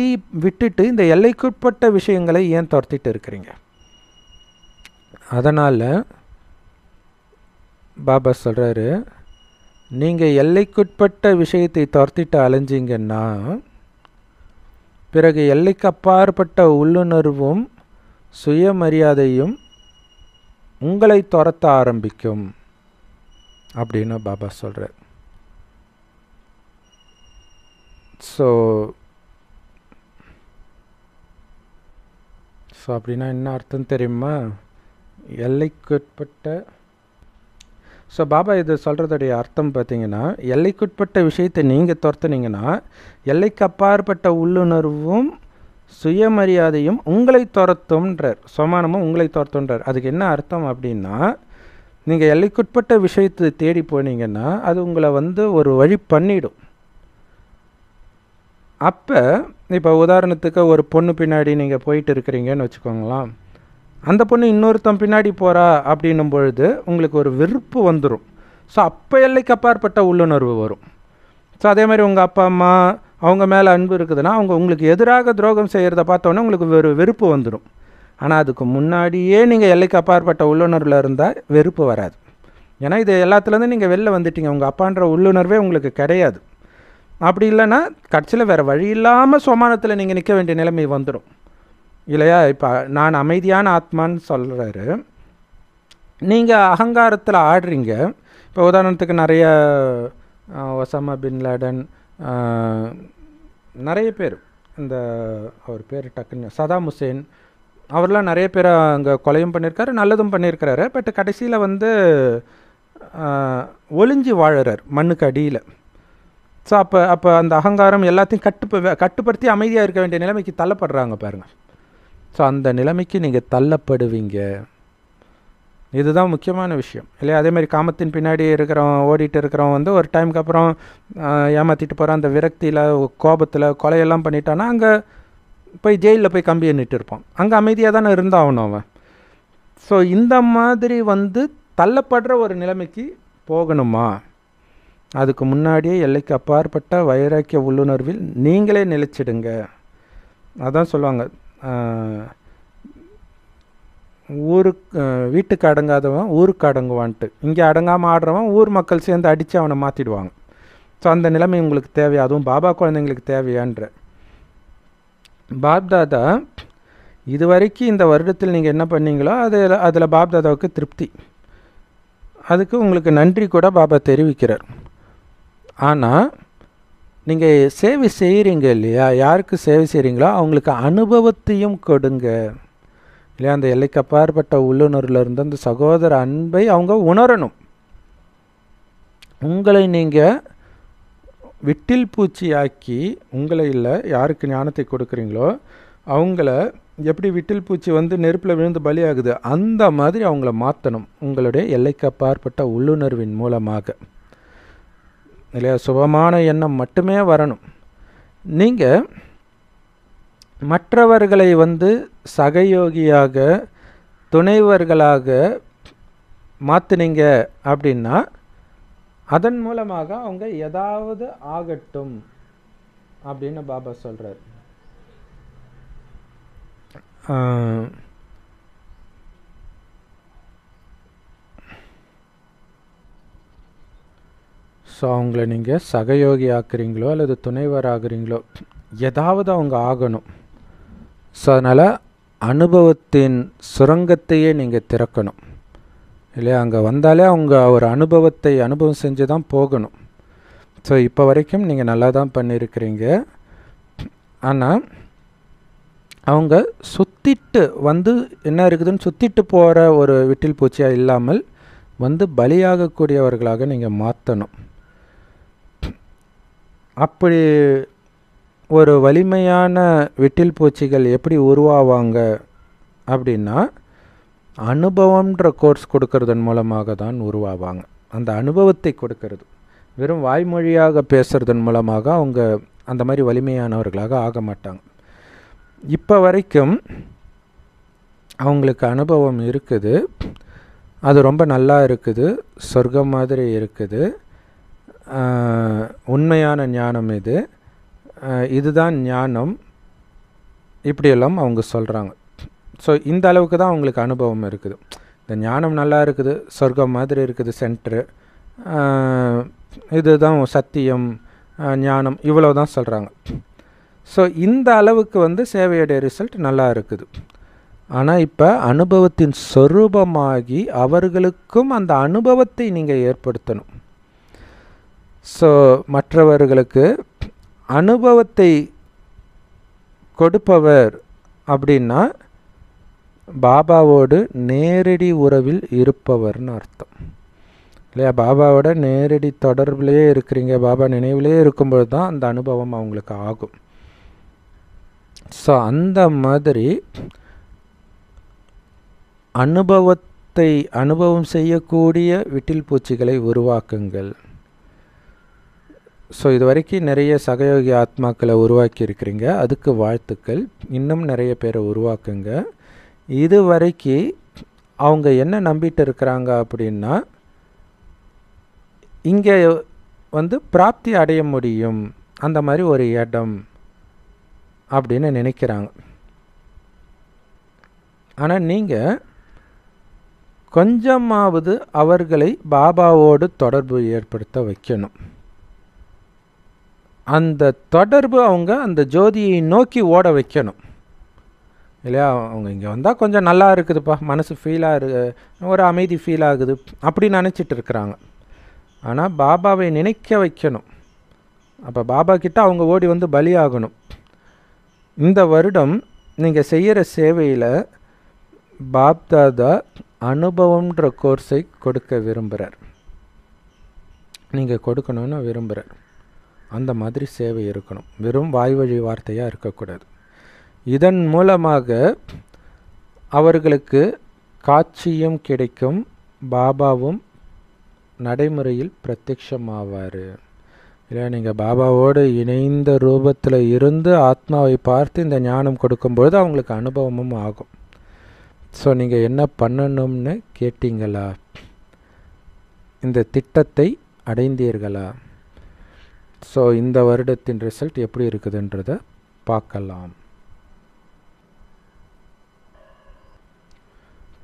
விட்டுட்டு இந்த எல்லைக்குட்பட்ட விஷயங்களை ஏன் துரத்திட்டு இருக்கிறீங்க அதனால் பாபா சொல்கிறாரு நீங்கள் எல்லைக்குட்பட்ட விஷயத்தை துரத்திட்டு அலைஞ்சிங்கன்னா பிறகு எல்லைக்கு அப்பாற்பட்ட உள்ளுணர்வும் சுயமரியாதையும் உங்களை துரத்த ஆரம்பிக்கும் அப்படின்னு பாபா சொல்கிறார் ஸோ ஸோ அப்படின்னா என்ன அர்த்தம் தெரியுமா எல்லைக்குட்பட்ட ஸோ பாபா இது சொல்கிறதுடைய அர்த்தம் பார்த்தீங்கன்னா எல்லைக்குட்பட்ட விஷயத்தை நீங்கள் துரத்துனீங்கன்னா எல்லைக்கு அப்பாற்பட்ட உள்ளுணர்வும் சுயமரியாதையும் உங்களை துரத்தும்ன்றார் சமானமும் உங்களை துரத்தும்ன்றார் அதுக்கு என்ன அர்த்தம் அப்படின்னா நீங்கள் எல்லைக்குட்பட்ட விஷயத்தை தேடி போனீங்கன்னா அது உங்களை வந்து ஒரு வழி பண்ணிடும் அப்போ இப்போ உதாரணத்துக்கு ஒரு பொண்ணு பின்னாடி நீங்கள் போயிட்டு இருக்கிறீங்கன்னு வச்சுக்கோங்களேன் அந்த பொண்ணு இன்னொருத்தன் பின்னாடி போகிறா அப்படின்னும் பொழுது உங்களுக்கு ஒரு வெறுப்பு வந்துடும் ஸோ அப்போ எல்லைக்கு அப்பாற்பட்ட உள்ளுணர்வு வரும் ஸோ அதே மாதிரி உங்கள் அப்பா அம்மா அவங்க மேலே அன்பு இருக்குதுன்னா அவங்க உங்களுக்கு எதிராக துரோகம் செய்கிறத பார்த்தோன்னே உங்களுக்கு வெறு வெறுப்பு வந்துடும் ஆனால் அதுக்கு முன்னாடியே நீங்கள் எல்லைக்கு அப்பாற்பட்ட உள்ளுணர்வில் இருந்தால் வெறுப்பு வராது ஏன்னா இது எல்லாத்துலேருந்து நீங்கள் வெளில வந்துட்டீங்க உங்கள் அப்பான்ற உள்ளுணர்வே உங்களுக்கு கிடையாது அப்படி இல்லைன்னா கட்சியில் வேறு வழி இல்லாமல் சுமானத்தில் நீங்கள் நிற்க வேண்டிய நிலைமை வந்துடும் இல்லையா இப்போ நான் அமைதியான ஆத்மான்னு சொல்கிறாரு நீங்கள் அகங்காரத்தில் ஆடுறீங்க இப்போ உதாரணத்துக்கு நிறைய ஒசாமா பின் லேடன் நிறைய பேர் இந்த அவர் பேர் டக்குன்னு சதாம் ஹுசேன் அவர்லாம் நிறைய பேர் அங்கே கொலையும் பண்ணியிருக்காரு நல்லதும் பண்ணியிருக்கிறாரு பட் கடைசியில் வந்து ஒளிஞ்சி வாழறார் மண்ணுக்கு அடியில் ஸோ அப்போ அப்போ அந்த அகங்காரம் எல்லாத்தையும் கட்டுப்ப கட்டுப்படுத்தி அமைதியாக இருக்க வேண்டிய நிலைமைக்கு தள்ளப்படுறாங்க பாருங்கள் ஸோ அந்த நிலைமைக்கு நீங்கள் தள்ளப்படுவீங்க இதுதான் முக்கியமான விஷயம் இல்லையா அதேமாதிரி காமத்தின் பின்னாடி இருக்கிறவன் ஓடிட்டு இருக்கிறவன் வந்து ஒரு டைமுக்கு அப்புறம் ஏமாற்றிட்டு போகிறான் அந்த விரக்தியில் கோபத்தில் கொலையெல்லாம் பண்ணிட்டான்னா அங்கே போய் ஜெயிலில் போய் கம்பி எண்ணிட்டு இருப்பான் அங்கே அமைதியாக தானே இருந்தாகணும் அவன் ஸோ இந்த மாதிரி வந்து தள்ளப்படுற ஒரு நிலைமைக்கு போகணுமா அதுக்கு முன்னாடியே எல்லைக்கு அப்பாற்பட்ட வைராக்கிய உள்ளுணர்வில் நீங்களே நிலச்சிடுங்க அதான் சொல்லுவாங்க ஊருக்கு வீட்டுக்கு அடங்காதவன் ஊருக்கு அடங்குவான்ட்டு இங்கே அடங்காமல் ஆடுறவன் ஊர் மக்கள் சேர்ந்து அடித்து அவனை மாற்றிடுவாங்க ஸோ அந்த நிலைமை உங்களுக்கு தேவையா அதுவும் பாபா குழந்தைங்களுக்கு தேவையான்ற பாப்தாதா இது வரைக்கும் இந்த வருடத்தில் நீங்கள் என்ன பண்ணீங்களோ அது அதில் பாப்தாதாவுக்கு திருப்தி அதுக்கு உங்களுக்கு நன்றி கூட பாபா தெரிவிக்கிறார் ஆனால் நீங்கள் சேவை செய்கிறீங்க இல்லையா யாருக்கு சேவை செய்கிறீங்களோ அவங்களுக்கு அனுபவத்தையும் கொடுங்க இல்லையா அந்த எல்லைக்கு அப்பாற்பட்ட உள்ளுணர்வில் இருந்து அந்த சகோதர அன்பை அவங்க உணரணும் உங்களை நீங்கள் விட்டில் பூச்சியாக்கி உங்களை இல்லை யாருக்கு ஞானத்தை கொடுக்குறீங்களோ அவங்கள எப்படி விட்டில் பூச்சி வந்து நெருப்பில் விழுந்து பலியாகுது அந்த மாதிரி அவங்கள மாற்றணும் உங்களுடைய எல்லைக்கு அப்பாற்பட்ட உள்ளுணர்வின் மூலமாக இல்லையா சுபமான எண்ணம் மட்டுமே வரணும் நீங்கள் மற்றவர்களை வந்து சகயோகியாக துணைவர்களாக மாற்றினீங்க அப்படின்னா அதன் மூலமாக அவங்க ஏதாவது ஆகட்டும் அப்படின்னு பாபா சொல்கிறார் ஸோ அவங்கள நீங்கள் சகயோகி ஆக்குறீங்களோ அல்லது துணைவர் ஆகுறீங்களோ ஏதாவது அவங்க ஆகணும் ஸோ அதனால் அனுபவத்தின் சுரங்கத்தையே நீங்கள் திறக்கணும் இல்லையா அங்கே வந்தாலே அவங்க ஒரு அனுபவத்தை அனுபவம் செஞ்சு தான் போகணும் ஸோ இப்போ வரைக்கும் நீங்கள் நல்லா தான் பண்ணியிருக்கிறீங்க ஆனால் அவங்க சுற்றிட்டு வந்து என்ன இருக்குதுன்னு சுற்றிட்டு போகிற ஒரு விட்டில் பூச்சியாக இல்லாமல் வந்து பலியாகக்கூடியவர்களாக நீங்கள் மாற்றணும் அப்படி ஒரு வலிமையான விட்டில் பூச்சிகள் எப்படி உருவாவாங்க அப்படின்னா அனுபவம்ன்ற கோர்ஸ் கொடுக்கறதன் மூலமாக தான் உருவாவாங்க அந்த அனுபவத்தை கொடுக்கறது வெறும் வாய்மொழியாக பேசுறதன் மூலமாக அவங்க அந்த மாதிரி வலிமையானவர்களாக ஆக மாட்டாங்க இப்போ வரைக்கும் அவங்களுக்கு அனுபவம் இருக்குது அது ரொம்ப நல்லா இருக்குது சொர்க்கம் மாதிரி இருக்குது உண்மையான ஞானம் இது இதுதான் ஞானம் இப்படியெல்லாம் அவங்க சொல்கிறாங்க ஸோ இந்த அளவுக்கு தான் அவங்களுக்கு அனுபவம் இருக்குது இந்த ஞானம் நல்லா இருக்குது சொர்க்கம் மாதிரி இருக்குது சென்ட்ரு இதுதான் சத்தியம் ஞானம் இவ்வளோ தான் சொல்கிறாங்க ஸோ இந்த அளவுக்கு வந்து சேவையுடைய ரிசல்ட் நல்லா இருக்குது ஆனால் இப்போ அனுபவத்தின் சொரூபமாகி அவர்களுக்கும் அந்த அனுபவத்தை நீங்கள் ஏற்படுத்தணும் ஸோ மற்றவர்களுக்கு அனுபவத்தை கொடுப்பவர் அப்படின்னா பாபாவோடு நேரடி உறவில் இருப்பவர்னு அர்த்தம் இல்லையா பாபாவோட நேரடி தொடர்புலேயே இருக்கிறீங்க பாபா நினைவுலேயே இருக்கும்போது தான் அந்த அனுபவம் அவங்களுக்கு ஆகும் ஸோ அந்த மாதிரி அனுபவத்தை அனுபவம் செய்யக்கூடிய விட்டில் பூச்சிகளை உருவாக்குங்கள் ஸோ இது வரைக்கும் நிறைய சகயோகி ஆத்மாக்களை உருவாக்கி இருக்கிறீங்க அதுக்கு வாழ்த்துக்கள் இன்னும் நிறைய பேரை உருவாக்குங்க இது வரைக்கும் அவங்க என்ன நம்பிட்டு இருக்கிறாங்க அப்படின்னா இங்கே வந்து பிராப்தி அடைய முடியும் அந்த மாதிரி ஒரு இடம் அப்படின்னு நினைக்கிறாங்க ஆனால் நீங்கள் கொஞ்சமாவது அவர்களை பாபாவோடு தொடர்பு ஏற்படுத்த வைக்கணும் அந்த தொடர்பு அவங்க அந்த ஜோதியை நோக்கி ஓட வைக்கணும் இல்லையா அவங்க இங்கே வந்தால் கொஞ்சம் நல்லா இருக்குதுப்பா மனசு ஃபீலாக இரு ஒரு அமைதி ஃபீல் ஆகுது அப்படி நினச்சிட்டு இருக்கிறாங்க ஆனால் பாபாவை நினைக்க வைக்கணும் அப்போ பாபா கிட்ட அவங்க ஓடி வந்து பலியாகணும் இந்த வருடம் நீங்கள் செய்கிற சேவையில் பாப்தாதா அனுபவம்ன்ற கோர்ஸை கொடுக்க விரும்புகிறார் நீங்கள் கொடுக்கணும்னு விரும்புகிறார் அந்த மாதிரி சேவை இருக்கணும் வெறும் வாய்வழி வார்த்தையாக இருக்கக்கூடாது இதன் மூலமாக அவர்களுக்கு காட்சியும் கிடைக்கும் பாபாவும் நடைமுறையில் பிரத்யமாவார் இல்லை நீங்கள் பாபாவோடு இணைந்த ரூபத்தில் இருந்து ஆத்மாவை பார்த்து இந்த ஞானம் கொடுக்கும்பொழுது அவங்களுக்கு அனுபவமும் ஆகும் ஸோ நீங்கள் என்ன பண்ணணும்னு கேட்டீங்களா இந்த திட்டத்தை அடைந்தீர்களா ஸோ இந்த வருடத்தின் ரிசல்ட் எப்படி இருக்குதுன்றத பார்க்கலாம்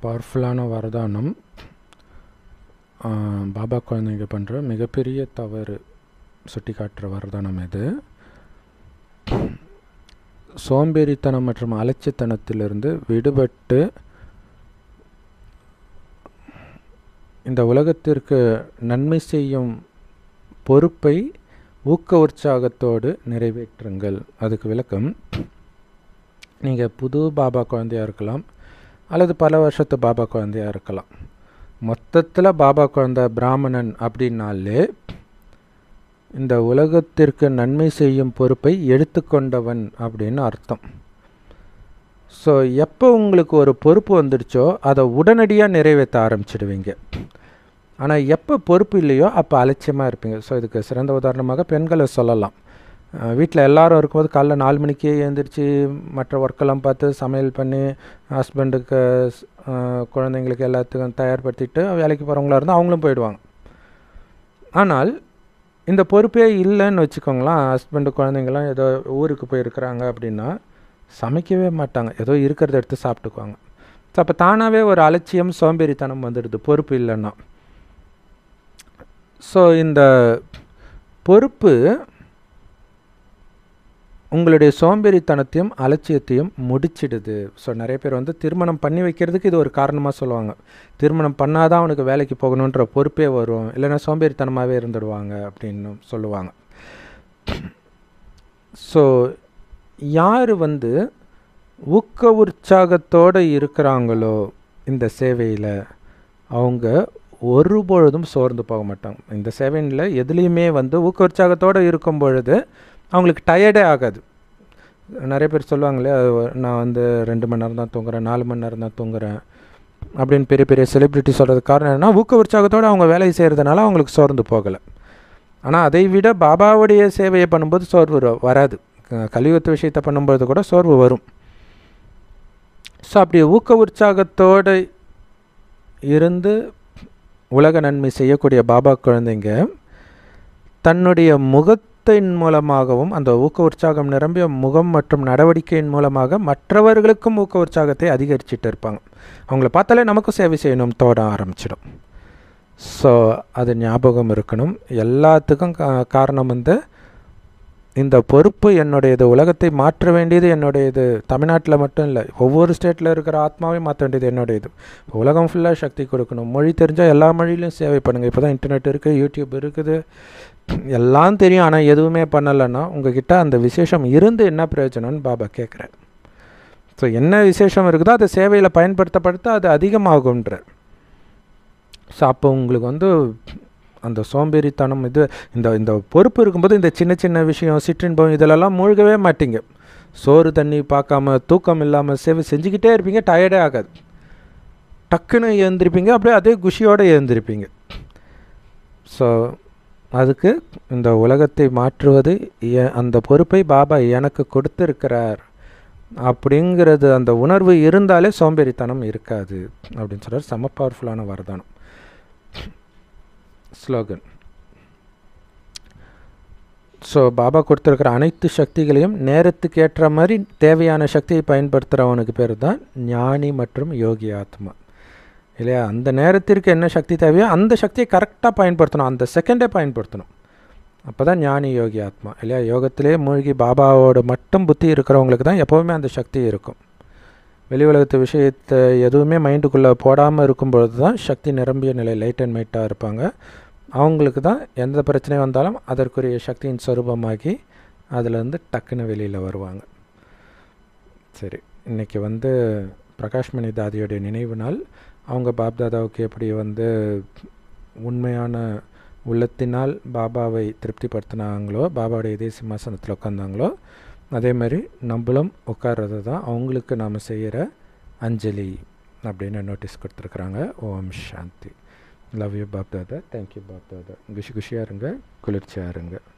பவர்ஃபுல்லான வரதானம் பாபா குழந்தைங்க பண்ணுற மிகப்பெரிய தவறு சுட்டி காட்டுற வரதானம் இது சோம்பேறித்தனம் மற்றும் அலட்சித்தனத்திலிருந்து விடுபட்டு இந்த உலகத்திற்கு நன்மை செய்யும் பொறுப்பை ஊக்க உற்சாகத்தோடு நிறைவேற்றுங்கள் அதுக்கு விளக்கம் நீங்கள் புது பாபா குழந்தையாக இருக்கலாம் அல்லது பல வருஷத்து பாபா குழந்தையாக இருக்கலாம் மொத்தத்தில் பாபா குழந்த பிராமணன் அப்படின்னாலே இந்த உலகத்திற்கு நன்மை செய்யும் பொறுப்பை எடுத்துக்கொண்டவன் அப்படின்னு அர்த்தம் ஸோ எப்போ உங்களுக்கு ஒரு பொறுப்பு வந்துடுச்சோ அதை உடனடியாக நிறைவேற்ற ஆரம்பிச்சிடுவீங்க ஆனால் எப்போ பொறுப்பு இல்லையோ அப்போ அலட்சியமாக இருப்பீங்க ஸோ இதுக்கு சிறந்த உதாரணமாக பெண்களை சொல்லலாம் வீட்டில் எல்லாரும் இருக்கும்போது காலைல நாலு மணிக்கே எழுந்திரிச்சு மற்ற ஒர்க்கெல்லாம் பார்த்து சமையல் பண்ணி ஹஸ்பண்டுக்கு குழந்தைங்களுக்கு எல்லாத்துக்கும் தயார்படுத்திட்டு வேலைக்கு போகிறவங்களா இருந்தால் அவங்களும் போயிடுவாங்க ஆனால் இந்த பொறுப்பே இல்லைன்னு வச்சுக்கோங்களேன் ஹஸ்பண்டு குழந்தைங்களாம் ஏதோ ஊருக்கு போயிருக்கிறாங்க அப்படின்னா சமைக்கவே மாட்டாங்க ஏதோ இருக்கிறத எடுத்து சாப்பிட்டுக்குவாங்க ஸோ அப்போ தானாகவே ஒரு அலட்சியம் சோம்பேறித்தனம் வந்துடுது பொறுப்பு இல்லைன்னா ஸோ இந்த பொறுப்பு உங்களுடைய சோம்பேறித்தனத்தையும் அலட்சியத்தையும் முடிச்சிடுது ஸோ நிறைய பேர் வந்து திருமணம் பண்ணி வைக்கிறதுக்கு இது ஒரு காரணமாக சொல்லுவாங்க திருமணம் பண்ணால் தான் அவனுக்கு வேலைக்கு போகணுன்ற பொறுப்பே வரும் இல்லைன்னா சோம்பேறித்தனமாகவே இருந்துடுவாங்க அப்படின்னு சொல்லுவாங்க ஸோ யார் வந்து ஊக்க உற்சாகத்தோடு இருக்கிறாங்களோ இந்த சேவையில் அவங்க ஒரு பொழுதும் சோர்ந்து போக மாட்டாங்க இந்த செவனில் எதுலேயுமே வந்து ஊக்க உற்சாகத்தோடு இருக்கும் பொழுது அவங்களுக்கு டயர்டே ஆகாது நிறைய பேர் சொல்லுவாங்களே நான் வந்து ரெண்டு மணி நேரம் தான் தூங்குறேன் நாலு மணி நேரம் தான் தூங்குறேன் அப்படின்னு பெரிய பெரிய செலிப்ரிட்டி சொல்கிறது காரணம் என்னென்னா ஊக்க உற்சாகத்தோடு அவங்க வேலை செய்கிறதுனால அவங்களுக்கு சோர்ந்து போகலை ஆனால் அதை விட பாபாவுடைய சேவையை பண்ணும்போது சோர்வு வராது கலியுத்த விஷயத்தை பண்ணும்போது கூட சோர்வு வரும் ஸோ அப்படி ஊக்க உற்சாகத்தோடு இருந்து உலக நன்மை செய்யக்கூடிய பாபா குழந்தைங்க தன்னுடைய முகத்தின் மூலமாகவும் அந்த ஊக்க உற்சாகம் நிரம்பிய முகம் மற்றும் நடவடிக்கையின் மூலமாக மற்றவர்களுக்கும் ஊக்க உற்சாகத்தை அதிகரிச்சுட்டு இருப்பாங்க அவங்கள பார்த்தாலே நமக்கும் சேவை செய்யணும் தோட ஆரம்பிச்சிடும் ஸோ அது ஞாபகம் இருக்கணும் எல்லாத்துக்கும் காரணம் வந்து இந்த பொறுப்பு என்னுடையது உலகத்தை மாற்ற வேண்டியது என்னுடையது தமிழ்நாட்டில் மட்டும் இல்லை ஒவ்வொரு ஸ்டேட்டில் இருக்கிற ஆத்மாவையும் மாற்ற வேண்டியது என்னுடையது உலகம் ஃபுல்லாக சக்தி கொடுக்கணும் மொழி தெரிஞ்சால் எல்லா மொழியிலையும் சேவை பண்ணுங்கள் இப்போ தான் இன்டர்நெட் இருக்குது யூடியூப் இருக்குது எல்லாம் தெரியும் ஆனால் எதுவுமே பண்ணலைன்னா உங்ககிட்ட அந்த விசேஷம் இருந்து என்ன பிரயோஜனம்னு பாபா கேட்குறேன் ஸோ என்ன விசேஷம் இருக்குதோ அதை சேவையில் பயன்படுத்தப்படுத்த அது அதிகமாகுன்ற ஸோ அப்போ உங்களுக்கு வந்து அந்த சோம்பேறித்தனம் இது இந்த இந்த பொறுப்பு இருக்கும்போது இந்த சின்ன சின்ன விஷயம் சிற்றின்பம் இதிலெல்லாம் மூழ்கவே மாட்டிங்க சோறு தண்ணி பார்க்காம தூக்கம் இல்லாமல் சேவை செஞ்சுக்கிட்டே இருப்பீங்க டயர்டே ஆகாது டக்குன்னு எழுந்திருப்பீங்க அப்படியே அதே குஷியோடு எழுந்திருப்பீங்க ஸோ அதுக்கு இந்த உலகத்தை மாற்றுவது அந்த பொறுப்பை பாபா எனக்கு கொடுத்துருக்கிறார் அப்படிங்கிறது அந்த உணர்வு இருந்தாலே சோம்பேறித்தனம் இருக்காது அப்படின்னு சொல்கிறார் சம பவர்ஃபுல்லான வரதானம் ஸ்லோகன் ஸோ பாபா கொடுத்துருக்கிற அனைத்து சக்திகளையும் நேரத்துக்கு ஏற்ற மாதிரி தேவையான சக்தியை பயன்படுத்துகிறவனுக்கு பேர் தான் ஞானி மற்றும் யோகி ஆத்மா இல்லையா அந்த நேரத்திற்கு என்ன சக்தி தேவையோ அந்த சக்தியை கரெக்டாக பயன்படுத்தணும் அந்த செகண்டே பயன்படுத்தணும் அப்போ தான் ஞானி யோகி ஆத்மா இல்லையா யோகத்திலே மூழ்கி பாபாவோடு மட்டும் புத்தி இருக்கிறவங்களுக்கு தான் எப்போவுமே அந்த சக்தி இருக்கும் வெளி உலகத்து விஷயத்தை எதுவுமே மைண்டுக்குள்ளே போடாமல் இருக்கும்பொழுது தான் சக்தி நிரம்பிய நிலை லைட் அண்ட் மைட்டாக இருப்பாங்க அவங்களுக்கு தான் எந்த பிரச்சனை வந்தாலும் அதற்குரிய சக்தியின் சொரூபமாகி அதிலேருந்து டக்குன்னு வெளியில் வருவாங்க சரி இன்றைக்கி வந்து பிரகாஷ்மணி தாதியோடைய நினைவு நாள் அவங்க பாப்தாதாவுக்கு எப்படி வந்து உண்மையான உள்ளத்தினால் பாபாவை திருப்திப்படுத்தினாங்களோ பாபாவுடைய இதே சிம்மாசனத்தில் உட்காந்தாங்களோ அதே மாதிரி நம்மளும் உட்கார்றது தான் அவங்களுக்கு நாம் செய்கிற அஞ்சலி அப்படின்னு நோட்டீஸ் கொடுத்துருக்குறாங்க ஓம் சாந்தி love you Bap Dada thank you Bap Dada குஷி குஷியாக இருங்க குளிர்ச்சியாக இருங்க